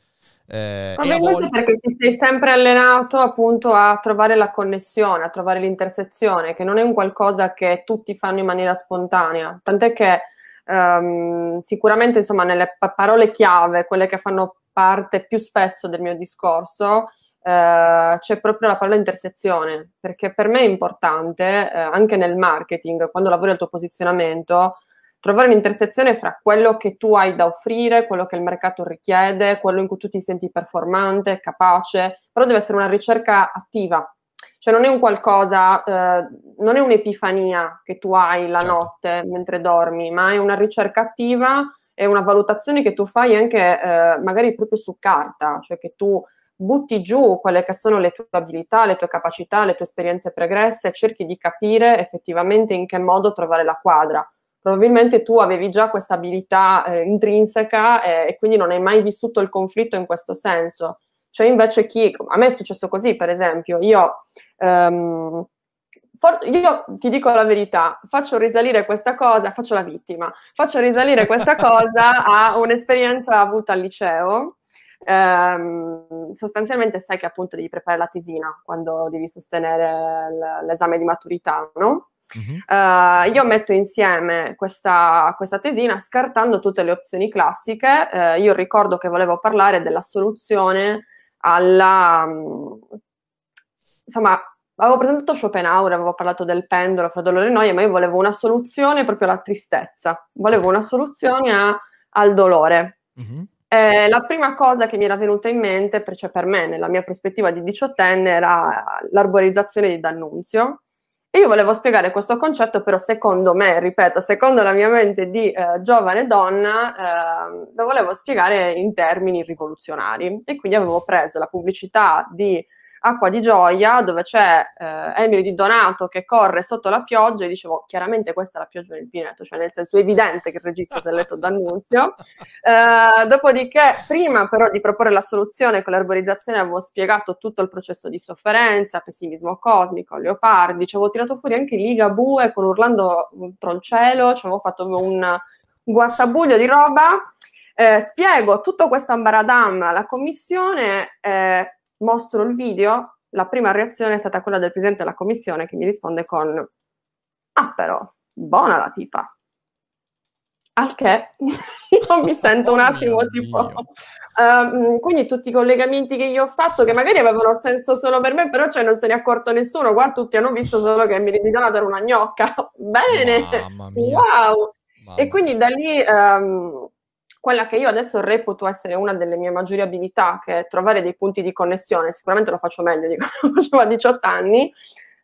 Eh, Probabilmente volte... perché ti sei sempre allenato appunto a trovare la connessione, a trovare l'intersezione, che non è un qualcosa che tutti fanno in maniera spontanea, tant'è che Um, sicuramente, insomma, nelle pa- parole chiave, quelle che fanno parte più spesso del mio discorso, eh, c'è proprio la parola intersezione, perché per me è importante, eh, anche nel marketing, quando lavori al tuo posizionamento, trovare un'intersezione fra quello che tu hai da offrire, quello che il mercato richiede, quello in cui tu ti senti performante, capace, però deve essere una ricerca attiva, cioè non è un qualcosa, eh, non è un'epifania che tu hai la certo. notte mentre dormi, ma è una ricerca attiva, è una valutazione che tu fai anche eh, magari proprio su carta, cioè che tu butti giù quelle che sono le tue abilità, le tue capacità, le tue esperienze pregresse, cerchi di capire effettivamente in che modo trovare la quadra probabilmente tu avevi già questa abilità eh, intrinseca eh, e quindi non hai mai vissuto il conflitto in questo senso. C'è cioè, invece chi, a me è successo così, per esempio, io, um, for, io ti dico la verità, faccio risalire questa cosa, faccio la vittima, faccio risalire questa cosa a un'esperienza avuta al liceo. Um, sostanzialmente sai che appunto devi preparare la tesina quando devi sostenere l- l'esame di maturità, no? Uh-huh. Uh, io metto insieme questa, questa, tesina scartando tutte le opzioni classiche. Uh, io ricordo che volevo parlare della soluzione alla... Mm, insomma, avevo presentato Schopenhauer, avevo parlato del pendolo fra dolore e noia, ma io volevo una soluzione proprio alla tristezza, volevo una soluzione a, al dolore. Mm-hmm. Eh, la prima cosa che mi era venuta in mente, cioè per me, nella mia prospettiva di diciottenne, era l'arborizzazione di D'Annunzio, e io volevo spiegare questo concetto, però secondo me, ripeto, secondo la mia mente di eh, giovane donna, eh, lo volevo spiegare in termini rivoluzionari. E quindi avevo preso la pubblicità di Acqua di Gioia, dove c'è eh, Emily Di Donato che corre sotto la pioggia, e dicevo, boh, chiaramente questa è la pioggia del pineto, cioè nel senso evidente che il regista si è letto D'Annunzio. Eh, dopodiché, prima però di proporre la soluzione con l'arborizzazione, avevo spiegato tutto il processo di sofferenza, pessimismo cosmico, leopardi, ci avevo tirato fuori anche Ligabue con Urlando Troncello, ci avevo fatto un guazzabuglio di roba. Eh, spiego tutto questo ambaradam alla commissione, eh, mostro il video, la prima reazione è stata quella del presidente della commissione che mi risponde con ah però, buona la tipa. Al che io mi sento oh un attimo tipo... Um, quindi tutti i collegamenti che io ho fatto, che magari avevano senso solo per me, però cioè non se ne è accorto nessuno, qua tutti hanno visto solo che mi ridicolato era una gnocca. Bene! Wow! Mamma. E quindi da lì... Um, quella che io adesso reputo essere una delle mie maggiori abilità, che è trovare dei punti di connessione, sicuramente lo faccio meglio di quando facevo a 18 anni,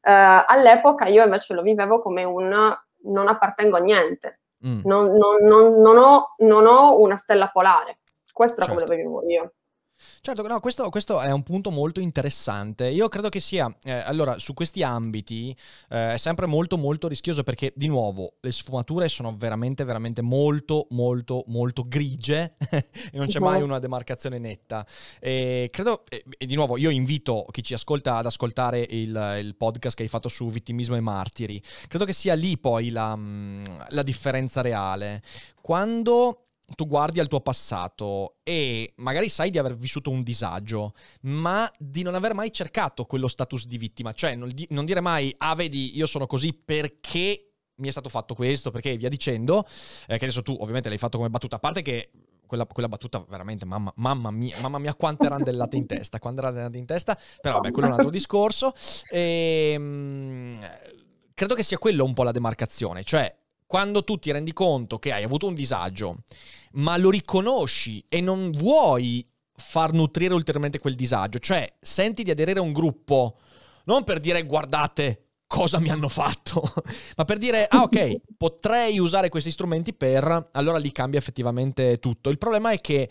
eh, all'epoca io invece lo vivevo come un non appartengo a niente, mm. non, non, non, ho, non, ho, una stella polare, questo certo. era come lo vivevo io. Certo, no, questo, questo, è un punto molto interessante. Io credo che sia, eh, allora, su questi ambiti eh, è sempre molto molto rischioso perché, di nuovo, le sfumature sono veramente, veramente molto, molto, molto grigie e non c'è mai una demarcazione netta. E credo, e, e di nuovo, io invito chi ci ascolta ad ascoltare il, il, podcast che hai fatto su vittimismo e martiri. Credo che sia lì poi la, mm, la differenza reale. Quando tu guardi al tuo passato e magari sai di aver vissuto un disagio, ma di non aver mai cercato quello status di vittima, cioè non, di- non dire mai, ah vedi, io sono così perché mi è stato fatto questo, perché via dicendo, eh, che adesso tu ovviamente l'hai fatto come battuta, a parte che quella, quella, battuta veramente, mamma, mamma, mia, mamma mia, quante randellate in testa, quante randellate in testa, però vabbè, quello è un altro discorso. E, ehm, mh, credo che sia quello un po' la demarcazione, cioè quando tu ti rendi conto che hai avuto un disagio, ma lo riconosci e non vuoi far nutrire ulteriormente quel disagio, cioè senti di aderire a un gruppo, non per dire guardate, cosa mi hanno fatto, ma per dire, ah ok, potrei usare questi strumenti per, allora lì cambia effettivamente tutto. Il problema è che,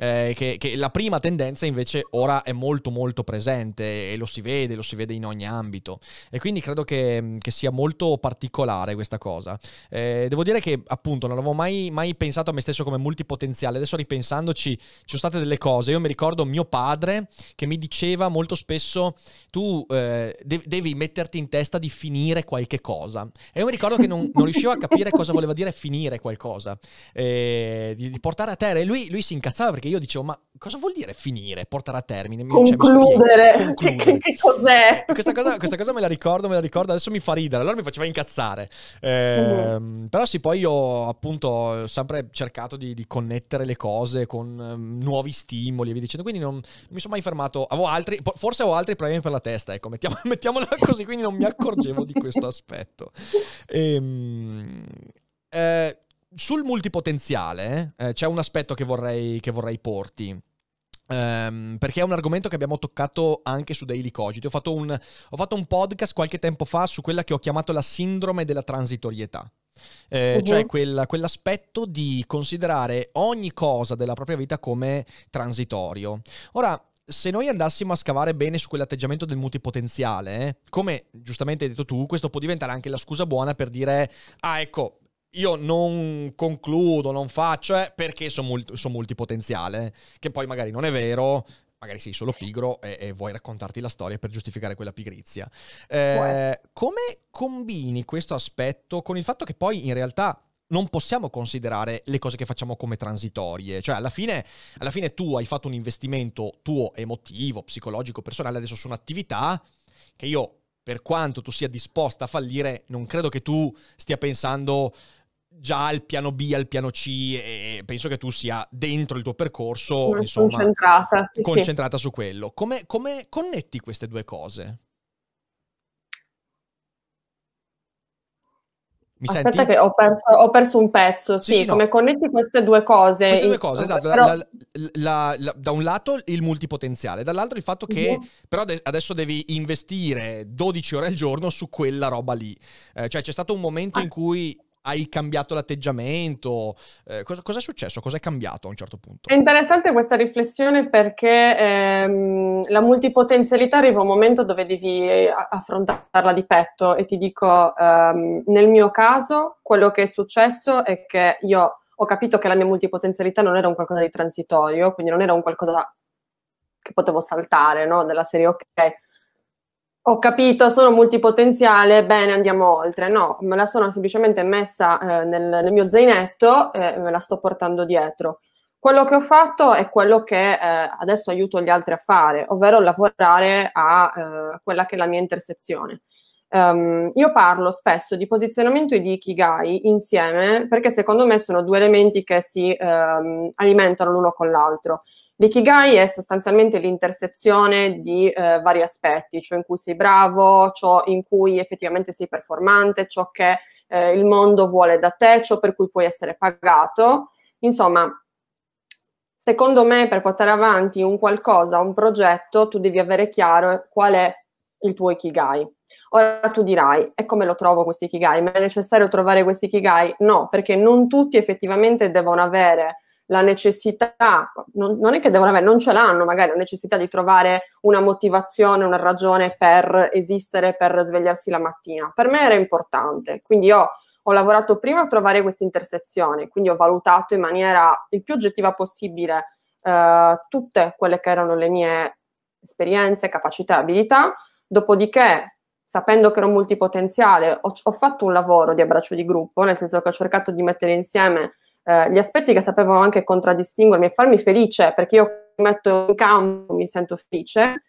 eh, che, che, la prima tendenza invece ora è molto molto presente e lo si vede, lo si vede in ogni ambito e quindi credo che, che sia molto particolare questa cosa. Eh, devo dire che appunto non avevo mai, mai pensato a me stesso come multipotenziale, adesso ripensandoci ci sono state delle cose, io mi ricordo mio padre che mi diceva molto spesso tu eh, devi metterti in testa cercata di finire qualche cosa. E io mi ricordo che non, non riuscivo a capire cosa voleva dire finire qualcosa, eh, di, di, portare a terra. E lui, lui, si incazzava perché io dicevo, ma cosa vuol dire finire, portare a termine? Cioè, Concludere. Cioè, Concludere. Che, che, cos'è? Questa cosa, questa cosa, me la ricordo, me la ricordo, adesso mi fa ridere, allora mi faceva incazzare. Eh, mm. Però sì, poi io appunto ho sempre cercato di, di connettere le cose con um, nuovi stimoli e via dicendo, quindi non, non mi sono mai fermato. Avevo altri, forse avevo altri problemi per la testa, ecco, mettiamola così, quindi non mi accorgo accorgevo di questo aspetto. Ehm, eh, sul multipotenziale eh, c'è un aspetto che vorrei, che vorrei porti. Um, perché è un argomento che abbiamo toccato anche su Daily Cogito. Ho fatto, un, ho fatto un podcast qualche tempo fa su quella che ho chiamato la sindrome della transitorietà. Eh, uh-huh. Cioè quel, quell'aspetto di considerare ogni cosa della propria vita come transitorio. Ora, se noi andassimo a scavare bene su quell'atteggiamento del multipotenziale, eh, come giustamente hai detto tu, questo può diventare anche la scusa buona per dire, ah ecco, io non concludo, non faccio, eh, perché sono multi- son multipotenziale, eh. che poi magari non è vero, magari sei solo pigro e, e, vuoi raccontarti la storia per giustificare quella pigrizia. Eh, come combini questo aspetto con il fatto che poi in realtà non possiamo considerare le cose che facciamo come transitorie. Cioè, alla fine, alla fine tu hai fatto un investimento tuo emotivo, psicologico, personale, adesso su un'attività che io, per quanto tu sia disposta a fallire, non credo che tu stia pensando già al piano B, al piano C e penso che tu sia dentro il tuo percorso, insomma, concentrata, sì, concentrata sì. su quello. Come, come connetti queste due cose? Mi Aspetta senti? che ho perso, ho perso, un pezzo, sì, sì, sì come no. connetti queste due cose. Queste due cose, esatto. Però... La, la, la, da un lato il multipotenziale, dall'altro il fatto che uh-huh. però de- adesso devi investire 12 ore al giorno su quella roba lì. Eh, cioè c'è stato un momento ah. in cui hai cambiato l'atteggiamento? Eh, cosa, cosa, è successo? Cosa è cambiato a un certo punto? È interessante questa riflessione perché ehm, la multipotenzialità arriva a un momento dove devi eh, affrontarla di petto e ti dico, ehm, nel mio caso, quello che è successo è che io ho capito che la mia multipotenzialità non era un qualcosa di transitorio, quindi non era un qualcosa che potevo saltare, no? della serie ok ho capito, sono multipotenziale, bene, andiamo oltre. No, me la sono semplicemente messa eh, nel, nel, mio zainetto e me la sto portando dietro. Quello che ho fatto è quello che eh, adesso aiuto gli altri a fare, ovvero lavorare a eh, quella che è la mia intersezione. Um, io parlo spesso di posizionamento e di ikigai insieme perché secondo me sono due elementi che si um, alimentano l'uno con l'altro. L'ikigai è sostanzialmente l'intersezione di eh, vari aspetti, ciò in cui sei bravo, ciò in cui effettivamente sei performante, ciò che eh, il mondo vuole da te, ciò per cui puoi essere pagato. Insomma, secondo me per portare avanti un qualcosa, un progetto, tu devi avere chiaro qual è il tuo ikigai. Ora tu dirai, e come lo trovo questi ikigai? Ma è necessario trovare questi ikigai? No, perché non tutti effettivamente devono avere la necessità, non, non, è che devono avere, non ce l'hanno magari la necessità di trovare una motivazione, una ragione per esistere, per svegliarsi la mattina. Per me era importante, quindi io ho lavorato prima a trovare questa intersezione, quindi ho valutato in maniera il più oggettiva possibile eh, tutte quelle che erano le mie esperienze, capacità e abilità, dopodiché sapendo che ero multipotenziale ho, ho fatto un lavoro di abbraccio di gruppo, nel senso che ho cercato di mettere insieme eh, gli aspetti che sapevo anche contraddistinguermi e farmi felice, perché io mi metto in campo, mi sento felice,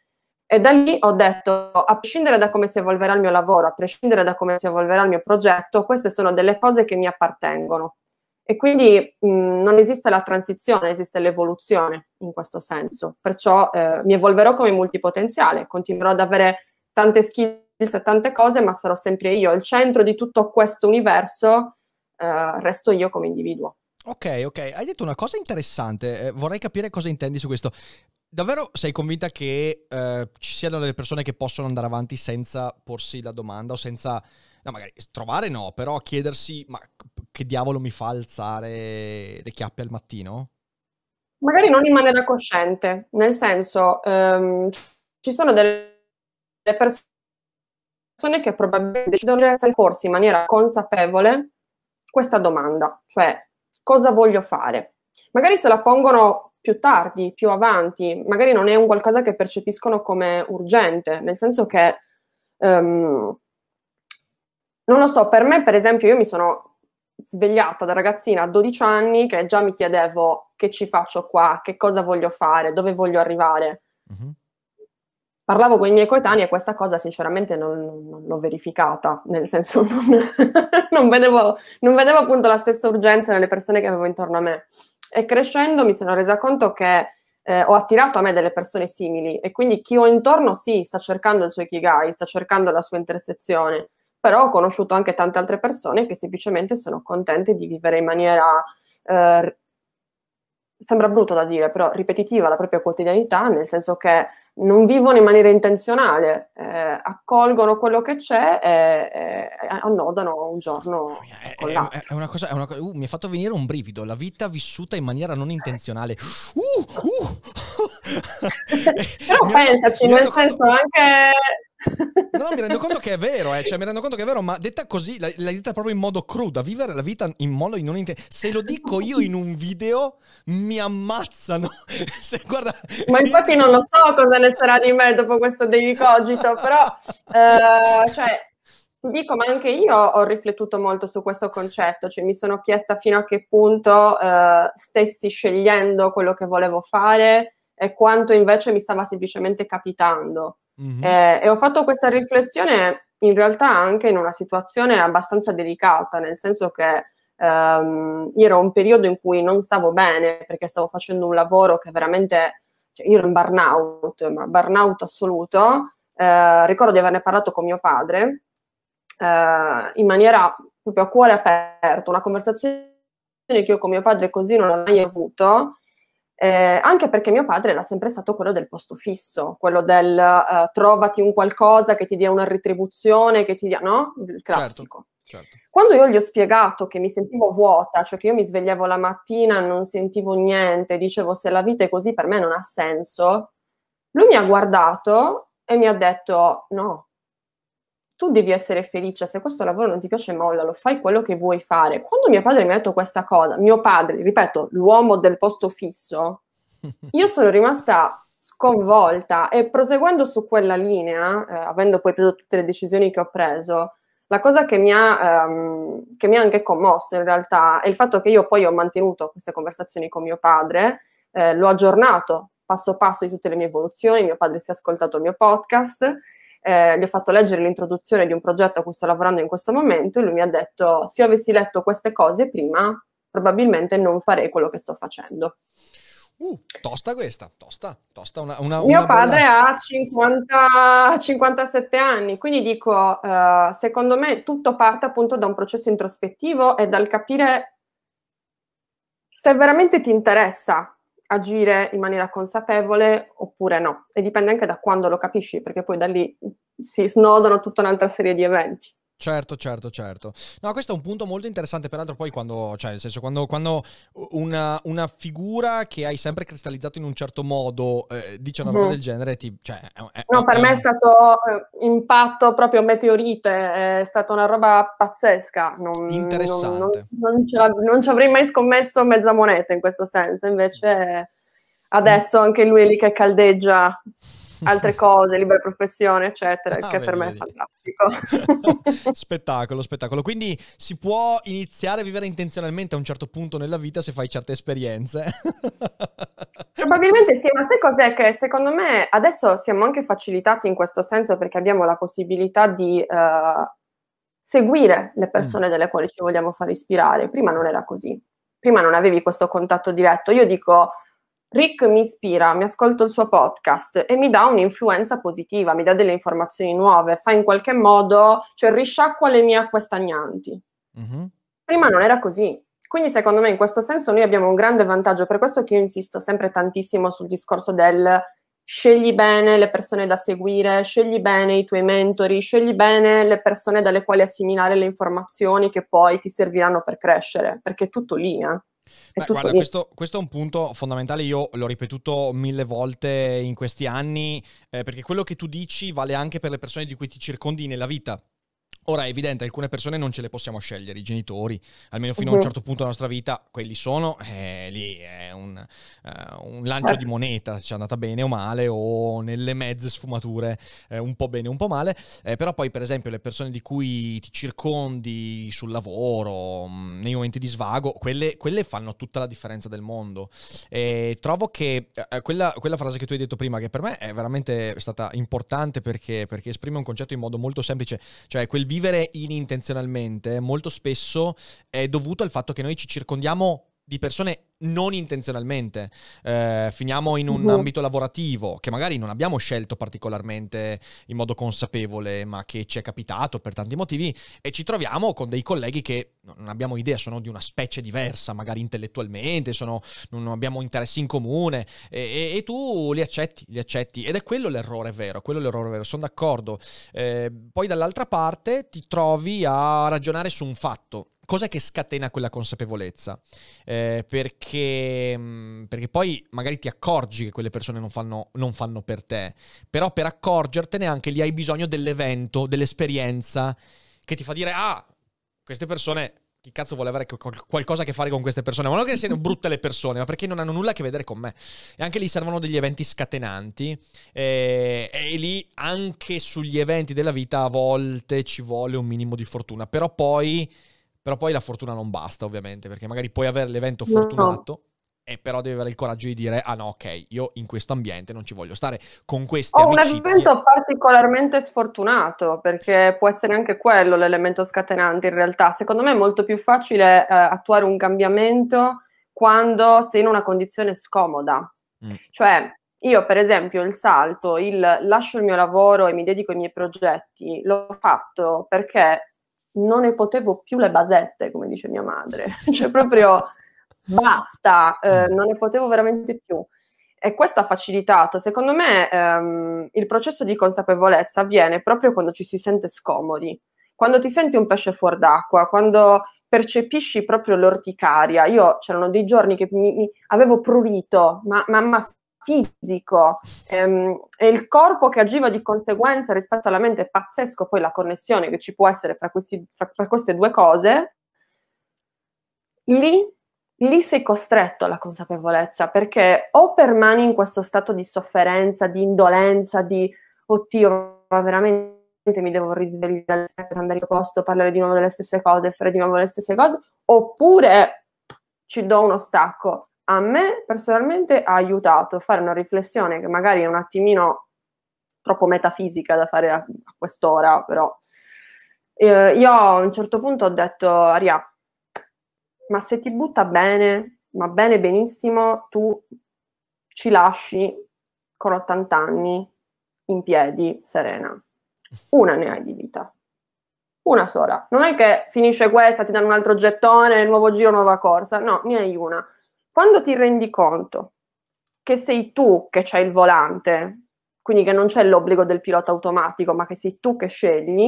e da lì ho detto, a prescindere da come si evolverà il mio lavoro, a prescindere da come si evolverà il mio progetto, queste sono delle cose che mi appartengono. E quindi mh, mm, non esiste la transizione, esiste l'evoluzione in questo senso. Perciò eh, mi evolverò come multipotenziale, continuerò ad avere tante skills e tante cose, ma sarò sempre io il centro di tutto questo universo eh, resto io come individuo. Ok, ok, hai detto una cosa interessante, eh, vorrei capire cosa intendi su questo. Davvero sei convinta che eh, ci siano delle persone che possono andare avanti senza porsi la domanda o senza, no magari trovare no, però chiedersi ma che diavolo mi fa alzare le chiappe al mattino? Magari non in maniera cosciente, nel senso ehm, ci sono delle persone che probabilmente decidono di porsi in maniera consapevole questa domanda, cioè cosa voglio fare? Magari se la pongono più tardi, più avanti, magari non è un qualcosa che percepiscono come urgente, nel senso che, um, non lo so, per me per esempio io mi sono svegliata da ragazzina a 12 anni che già mi chiedevo che ci faccio qua, che cosa voglio fare, dove voglio arrivare. Mm-hmm parlavo con i miei coetanei e questa cosa sinceramente non, non l'ho verificata, nel senso non, non, vedevo, non vedevo appunto la stessa urgenza nelle persone che avevo intorno a me. E crescendo mi sono resa conto che eh, ho attirato a me delle persone simili e quindi chi ho intorno sì, sta cercando il suo ikigai, sta cercando la sua intersezione, però ho conosciuto anche tante altre persone che semplicemente sono contente di vivere in maniera eh, sembra brutto da dire, però ripetitiva la propria quotidianità, nel senso che non vivono in maniera intenzionale, eh, accolgono quello che c'è e, eh, e eh, annodano un giorno. Oh, è, è, è, una cosa, è una, uh, mi ha fatto venire un brivido, la vita vissuta in maniera non intenzionale. Uh, uh. però mi pensaci, mi nel senso conto... anche No, mi rendo conto che è vero, eh. cioè, mi rendo conto che è vero, ma detta così, l'hai detta proprio in modo crudo, vivere la vita in modo in non intendo. Se lo dico io in un video, mi ammazzano. Se, guarda, ma infatti non lo so cosa ne sarà di me dopo questo Daily Cogito, però, eh, cioè, ti dico, ma anche io ho riflettuto molto su questo concetto, cioè mi sono chiesta fino a che punto eh, stessi scegliendo quello che volevo fare e quanto invece mi stava semplicemente capitando. Mm-hmm. Eh, e ho fatto questa riflessione in realtà anche in una situazione abbastanza delicata, nel senso che ehm, io ero un periodo in cui non stavo bene perché stavo facendo un lavoro che veramente, cioè io ero in burnout, ma burnout assoluto. Eh, ricordo di averne parlato con mio padre eh, in maniera proprio a cuore aperto, una conversazione che io con mio padre così non ho mai avuto eh, anche perché mio padre era sempre stato quello del posto fisso, quello del uh, trovati un qualcosa che ti dia una retribuzione, che ti dia, no? Il certo, classico. Certo, certo. Quando io gli ho spiegato che mi sentivo vuota, cioè che io mi svegliavo la mattina, non sentivo niente, dicevo se la vita è così per me non ha senso, lui mi ha guardato e mi ha detto no, tu devi essere felice, se questo lavoro non ti piace molla, lo fai quello che vuoi fare. Quando mio padre mi ha detto questa cosa, mio padre, ripeto, l'uomo del posto fisso, io sono rimasta sconvolta e proseguendo su quella linea, eh, avendo poi preso tutte le decisioni che ho preso, la cosa che mi, ha, ehm, che mi ha anche commosso in realtà è il fatto che io poi ho mantenuto queste conversazioni con mio padre, eh, l'ho aggiornato passo passo di tutte le mie evoluzioni, mio padre si è ascoltato il mio podcast eh, gli ho fatto leggere l'introduzione di un progetto a cui sto lavorando in questo momento e lui mi ha detto se io avessi letto queste cose prima probabilmente non farei quello che sto facendo. Uh, tosta questa, tosta, tosta una, una, Mio una padre bella... ha 50, 57 anni, quindi dico, uh, secondo me tutto parte appunto da un processo introspettivo e dal capire se veramente ti interessa agire in maniera consapevole oppure no. E dipende anche da quando lo capisci, perché poi da lì si snodano tutta un'altra serie di eventi. Certo, certo, certo. No, questo è un punto molto interessante, peraltro poi quando, cioè nel senso, quando, quando una, una, figura che hai sempre cristallizzato in un certo modo eh, dice una roba mm. del genere, ti, cioè, è, No, per è... me è stato eh, impatto proprio meteorite, è stata una roba pazzesca. Non, interessante. Non, non, non, ci avrei mai scommesso mezza moneta in questo senso, invece adesso anche lui è lì che caldeggia altre cose, libera professione, eccetera, ah, che vedi, per me vedi. è fantastico. spettacolo, spettacolo. Quindi si può iniziare a vivere intenzionalmente a un certo punto nella vita se fai certe esperienze. Probabilmente sì, ma sai cos'è che secondo me adesso siamo anche facilitati in questo senso perché abbiamo la possibilità di uh, seguire le mm. persone mm. delle quali ci vogliamo far ispirare. Prima non era così. Prima non avevi questo contatto diretto. Io dico Rick mi ispira, mi ascolto il suo podcast e mi dà un'influenza positiva, mi dà delle informazioni nuove, fa in qualche modo, cioè risciacqua le mie acque stagnanti. Mm-hmm. Prima non era così. Quindi secondo me in questo senso noi abbiamo un grande vantaggio, per questo che io insisto sempre tantissimo sul discorso del scegli bene le persone da seguire, scegli bene i tuoi mentori, scegli bene le persone dalle quali assimilare le informazioni che poi ti serviranno per crescere, perché è tutto lì. Eh. Beh, guarda, questo, questo, è un punto fondamentale, io l'ho ripetuto mille volte in questi anni, eh, perché quello che tu dici vale anche per le persone di cui ti circondi nella vita. Ora è evidente, alcune persone non ce le possiamo scegliere, i genitori, almeno fino uh-huh. a un certo punto della nostra vita, quelli sono, eh, lì è un, uh, un lancio eh. di moneta, se ci è andata bene o male, o nelle mezze sfumature, eh, un po' bene, o un po' male, eh, però poi per esempio le persone di cui ti circondi sul lavoro, mh, mm, nei momenti di svago, quelle, quelle, fanno tutta la differenza del mondo. E trovo che eh, eh, quella, quella, frase che tu hai detto prima, che per me è veramente stata importante perché, perché esprime un concetto in modo molto semplice, cioè quel video vivere inintenzionalmente molto spesso è dovuto al fatto che noi ci circondiamo di persone non intenzionalmente, eh, finiamo in un boh. ambito lavorativo che magari non abbiamo scelto particolarmente in modo consapevole, ma che ci è capitato per tanti motivi e ci troviamo con dei colleghi che non abbiamo idea, sono di una specie diversa, magari intellettualmente, sono, non abbiamo interessi in comune e, e, e, tu li accetti, li accetti ed è quello l'errore vero, quello l'errore vero, sono d'accordo. Eh, poi dall'altra parte ti trovi a ragionare su un fatto cosa è che scatena quella consapevolezza? Eh, perché, mm, perché, poi magari ti accorgi che quelle persone non fanno, non fanno, per te, però per accorgertene anche lì hai bisogno dell'evento, dell'esperienza che ti fa dire, ah, queste persone... Chi cazzo vuole avere qualcosa a che fare con queste persone? Ma non che siano brutte le persone, ma perché non hanno nulla a che vedere con me. E anche lì servono degli eventi scatenanti. Eh, e lì anche sugli eventi della vita a volte ci vuole un minimo di fortuna. Però poi però poi la fortuna non basta, ovviamente, perché magari puoi avere l'evento fortunato. No. E però devi avere il coraggio di dire, ah no, ok, io in questo ambiente non ci voglio stare con queste oh, amicizie. un evento particolarmente sfortunato, perché può essere anche quello l'elemento scatenante in realtà. Secondo me è molto più facile eh, attuare un cambiamento quando sei in una condizione scomoda. Mm. Cioè, io per esempio il salto, il lascio il mio lavoro e mi dedico ai miei progetti, l'ho fatto perché non ne potevo più le basette, come dice mia madre, cioè proprio basta, eh, mm. non ne potevo veramente più. E questo ha facilitato, secondo me, ehm, il processo di consapevolezza avviene proprio quando ci si sente scomodi, quando ti senti un pesce fuor d'acqua, quando percepisci proprio l'orticaria. Io c'erano dei giorni che mi, mi avevo prurito, ma mamma fisico ehm, e il corpo che agiva di conseguenza rispetto alla mente è pazzesco poi la connessione che ci può essere fra, questi, fra, fra queste due cose, lì, lì sei costretto alla consapevolezza perché o permani in questo stato di sofferenza, di indolenza, di oddio, ma veramente mi devo risvegliare per andare a posto, parlare di nuovo delle stesse cose, fare di nuovo le stesse cose, oppure ci do uno stacco a me personalmente ha aiutato a fare una riflessione che magari è un attimino troppo metafisica da fare a, a quest'ora, però eh, io a un certo punto ho detto, Aria, ma se ti butta bene, ma bene benissimo, tu ci lasci con 80 anni in piedi, serena. Una ne hai di vita. Una sola. Non è che finisce questa, ti danno un altro gettone, nuovo giro, nuova corsa. No, ne hai una quando ti rendi conto che sei tu che c'è il volante, quindi che non c'è l'obbligo del pilota automatico, ma che sei tu che scegli,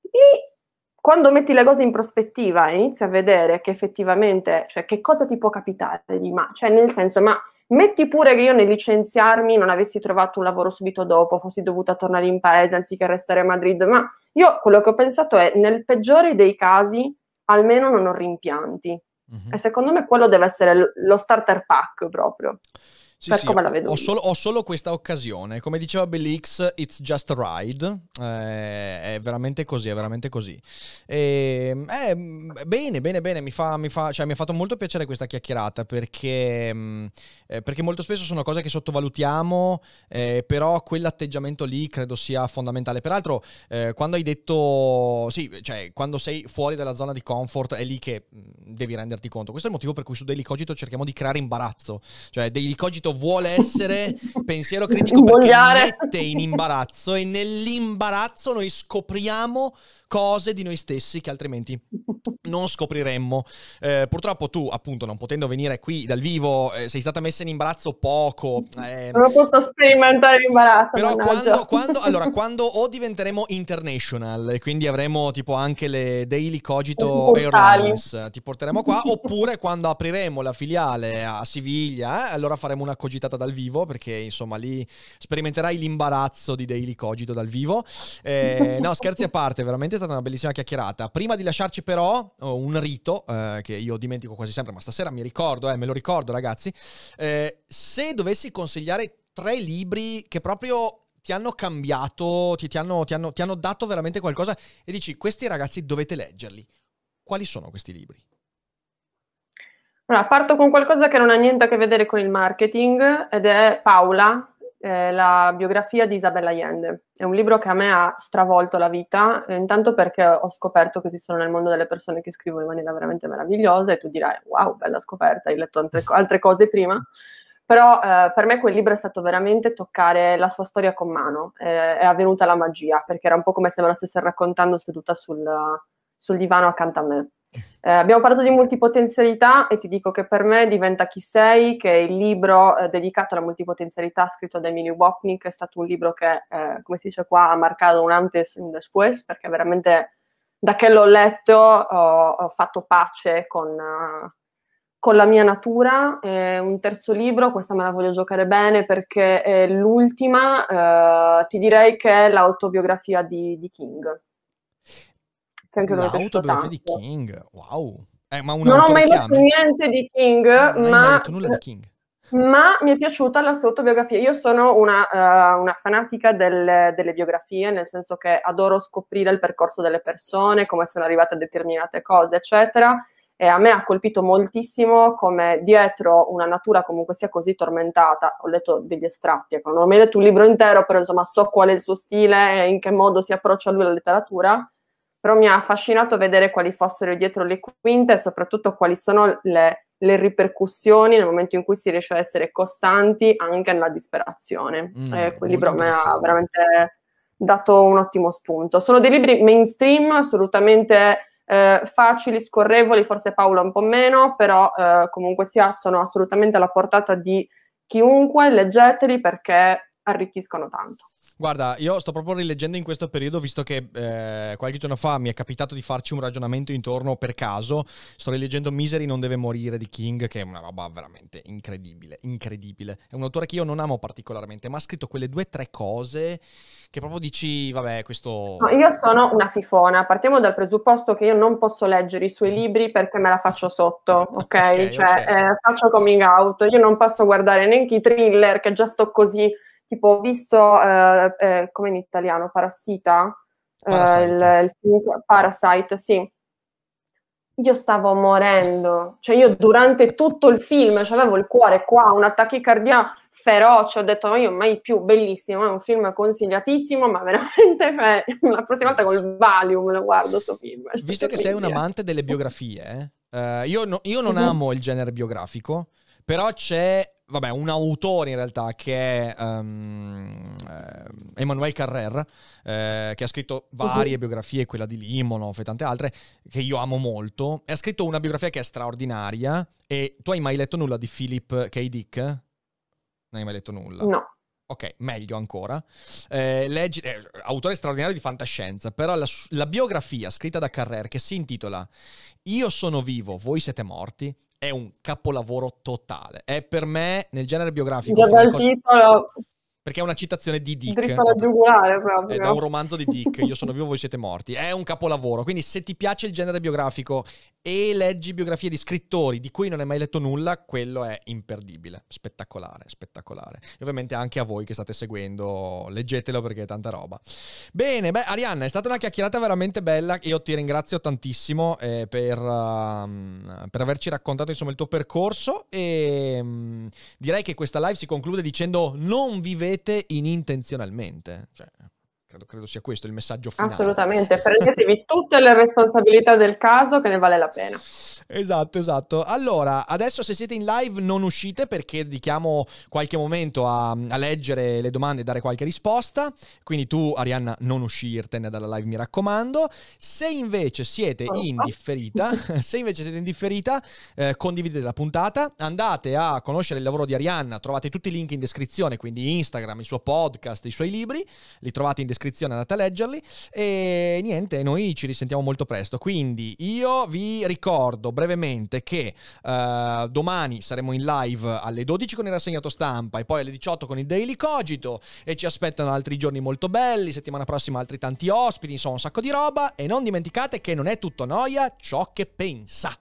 lì quando metti le cose in prospettiva e inizi a vedere che effettivamente, cioè che cosa ti può capitare di ma, cioè nel senso, ma metti pure che io nel licenziarmi non avessi trovato un lavoro subito dopo, fossi dovuta tornare in paese anziché restare a Madrid, ma io quello che ho pensato è nel peggiore dei casi almeno non ho rimpianti. Mm-hmm. E secondo me quello deve essere lo starter pack proprio. Sì, per sì, come la vedo. Ho solo, ho solo, questa occasione. Come diceva Belix, it's just a ride. Eh, è veramente così, è veramente così. E, ehm, eh, bene, bene, bene. Mi, fa, mi, fa, cioè, mi ha fatto molto piacere questa chiacchierata perché, mm, eh, perché molto spesso sono cose che sottovalutiamo, eh, però quell'atteggiamento lì credo sia fondamentale. Peraltro, eh, quando hai detto, sì, cioè, quando sei fuori dalla zona di comfort, è lì che mm, devi renderti conto. Questo è il motivo per cui su Daily Cogito cerchiamo di creare imbarazzo. Cioè, Daily Cogito momento vuole essere pensiero critico perché mette in imbarazzo e nell'imbarazzo noi scopriamo cose di noi stessi che altrimenti non scopriremmo. Eh, purtroppo tu, appunto, non potendo venire qui dal vivo, eh, sei stata messa in imbarazzo poco. Eh. Non ho potuto sperimentare l'imbarazzo. Però quando, quando, allora, quando o diventeremo international e quindi avremo tipo anche le Daily Cogito Airlines, eh, ti porteremo qua, oppure quando apriremo la filiale a Siviglia, eh, allora faremo una cogitata dal vivo perché insomma lì sperimenterai l'imbarazzo di Daily Cogito dal vivo. Eh, no, scherzi a parte, veramente è stata una bellissima chiacchierata. Prima di lasciarci però oh, un rito, eh, che io dimentico quasi sempre, ma stasera mi ricordo, eh, me lo ricordo ragazzi, eh, se dovessi consigliare tre libri che proprio ti hanno cambiato, ti, ti, hanno, ti, hanno, ti hanno dato veramente qualcosa e dici questi ragazzi dovete leggerli, quali sono questi libri? Allora, parto con qualcosa che non ha niente a che vedere con il marketing ed è Paola eh, la biografia di Isabella Allende. È un libro che a me ha stravolto la vita, eh, intanto perché ho scoperto che esistono nel mondo delle persone che scrivono in maniera veramente meravigliosa e tu dirai wow, bella scoperta, hai letto altre, altre cose prima. Però eh, per me quel libro è stato veramente toccare la sua storia con mano, eh, è avvenuta la magia, perché era un po' come se me la stesse raccontando seduta sul, sul divano accanto a me. Eh, abbiamo parlato di multipotenzialità e ti dico che per me diventa Chi sei, che è il libro eh, dedicato alla multipotenzialità scritto da Emilio Wapnick, è stato un libro che, eh, come si dice qua, ha marcato un antes e un después, perché veramente da che l'ho letto ho, ho fatto pace con, uh, con, la mia natura. È un terzo libro, questa me la voglio giocare bene perché è l'ultima, eh, ti direi che è l'autobiografia di, di King che anche L'autobiografia di King, wow. Eh, ma non ho mai letto niente di King, non ma... Non letto nulla di King. Ma mi è piaciuta la sua autobiografia. Io sono una, uh, una fanatica del, delle biografie, nel senso che adoro scoprire il percorso delle persone, come sono arrivate a determinate cose, eccetera. E a me ha colpito moltissimo come dietro una natura comunque sia così tormentata. Ho letto degli estratti, ecco. non ho mai letto un libro intero, però insomma so qual è il suo stile e in che modo si approccia lui alla letteratura però mi ha affascinato vedere quali fossero dietro le quinte e soprattutto quali sono le, le ripercussioni nel momento in cui si riesce a essere costanti anche nella disperazione. Mm, eh, quel libro mi ha veramente dato un ottimo spunto. Sono dei libri mainstream, assolutamente eh, facili, scorrevoli, forse Paola un po' meno, però eh, comunque sia sono assolutamente alla portata di chiunque, leggeteli perché arricchiscono tanto. Guarda, io sto proprio rileggendo in questo periodo, visto che eh, qualche giorno fa mi è capitato di farci un ragionamento intorno per caso. Sto rileggendo Misery non deve morire di King, che è una roba veramente incredibile, incredibile. È un autore che io non amo particolarmente, ma ha scritto quelle due o tre cose che proprio dici, vabbè, questo... No, io sono una fifona, partiamo dal presupposto che io non posso leggere i suoi libri perché me la faccio sotto, ok? okay cioè, okay. Eh, faccio coming out, io non posso guardare neanche i thriller che già sto così Tipo, ho visto, eh, eh, come in italiano, Parassita? Eh, parasite. Il, il, Parasite, sì. Io stavo morendo, cioè io durante tutto il film cioè, avevo il cuore qua, un tachicardia feroce, ho detto ma io mai più, bellissimo, è un film consigliatissimo, ma veramente cioè, la prossima volta col Valium lo guardo sto film. Cioè, Visto che sei un amante delle biografie, eh, io, no, io, non mhm. amo il genere biografico, però c'è vabbè, un autore in realtà che è um, eh, Emmanuel Carrer, eh, che ha scritto uh-huh. varie uh-huh. biografie, quella di Limonov e tante altre, che io amo molto. E ha scritto una biografia che è straordinaria. E tu hai mai letto nulla di Philip K. Dick? Non hai mai letto nulla? No. Ok, meglio ancora. Eh, legge, eh, autore straordinario di fantascienza, però la, la biografia scritta da Carrer che si intitola Io sono vivo, voi siete morti, è un capolavoro totale. È per me nel genere biografico. Già dal titolo perché è una citazione di Dick. È da un romanzo di Dick, Io sono vivo, voi siete morti. È un capolavoro, quindi se ti piace il genere biografico e leggi biografie di scrittori di cui non hai mai letto nulla, quello è imperdibile, spettacolare, spettacolare. E ovviamente anche a voi che state seguendo, leggetelo perché è tanta roba. Bene, beh Arianna, è stata una chiacchierata veramente bella, io ti ringrazio tantissimo eh, per, uh, per, averci raccontato insomma il tuo percorso e um, direi che questa live si conclude dicendo non vivete ripete inintenzionalmente. Cioè, Credo, credo, sia questo il messaggio finale. Assolutamente, prendetevi tutte le responsabilità del caso che ne vale la pena. Esatto, esatto. Allora, adesso se siete in live non uscite perché dedichiamo qualche momento a, a leggere le domande e dare qualche risposta, quindi tu Arianna non uscirtene dalla live mi raccomando. Se invece siete oh. in differita, se invece siete in differita, eh, condividete la puntata, andate a conoscere il lavoro di Arianna, trovate tutti i link in descrizione, quindi Instagram, il suo podcast, i suoi libri, li trovate in descrizione descrizione, andate a leggerli e niente, noi ci risentiamo molto presto. Quindi io vi ricordo brevemente che uh, domani saremo in live alle 12 con il rassegnato stampa e poi alle 18 con il Daily Cogito e ci aspettano altri giorni molto belli, settimana prossima altri tanti ospiti, insomma un sacco di roba e non dimenticate che non è tutto noia ciò che pensa.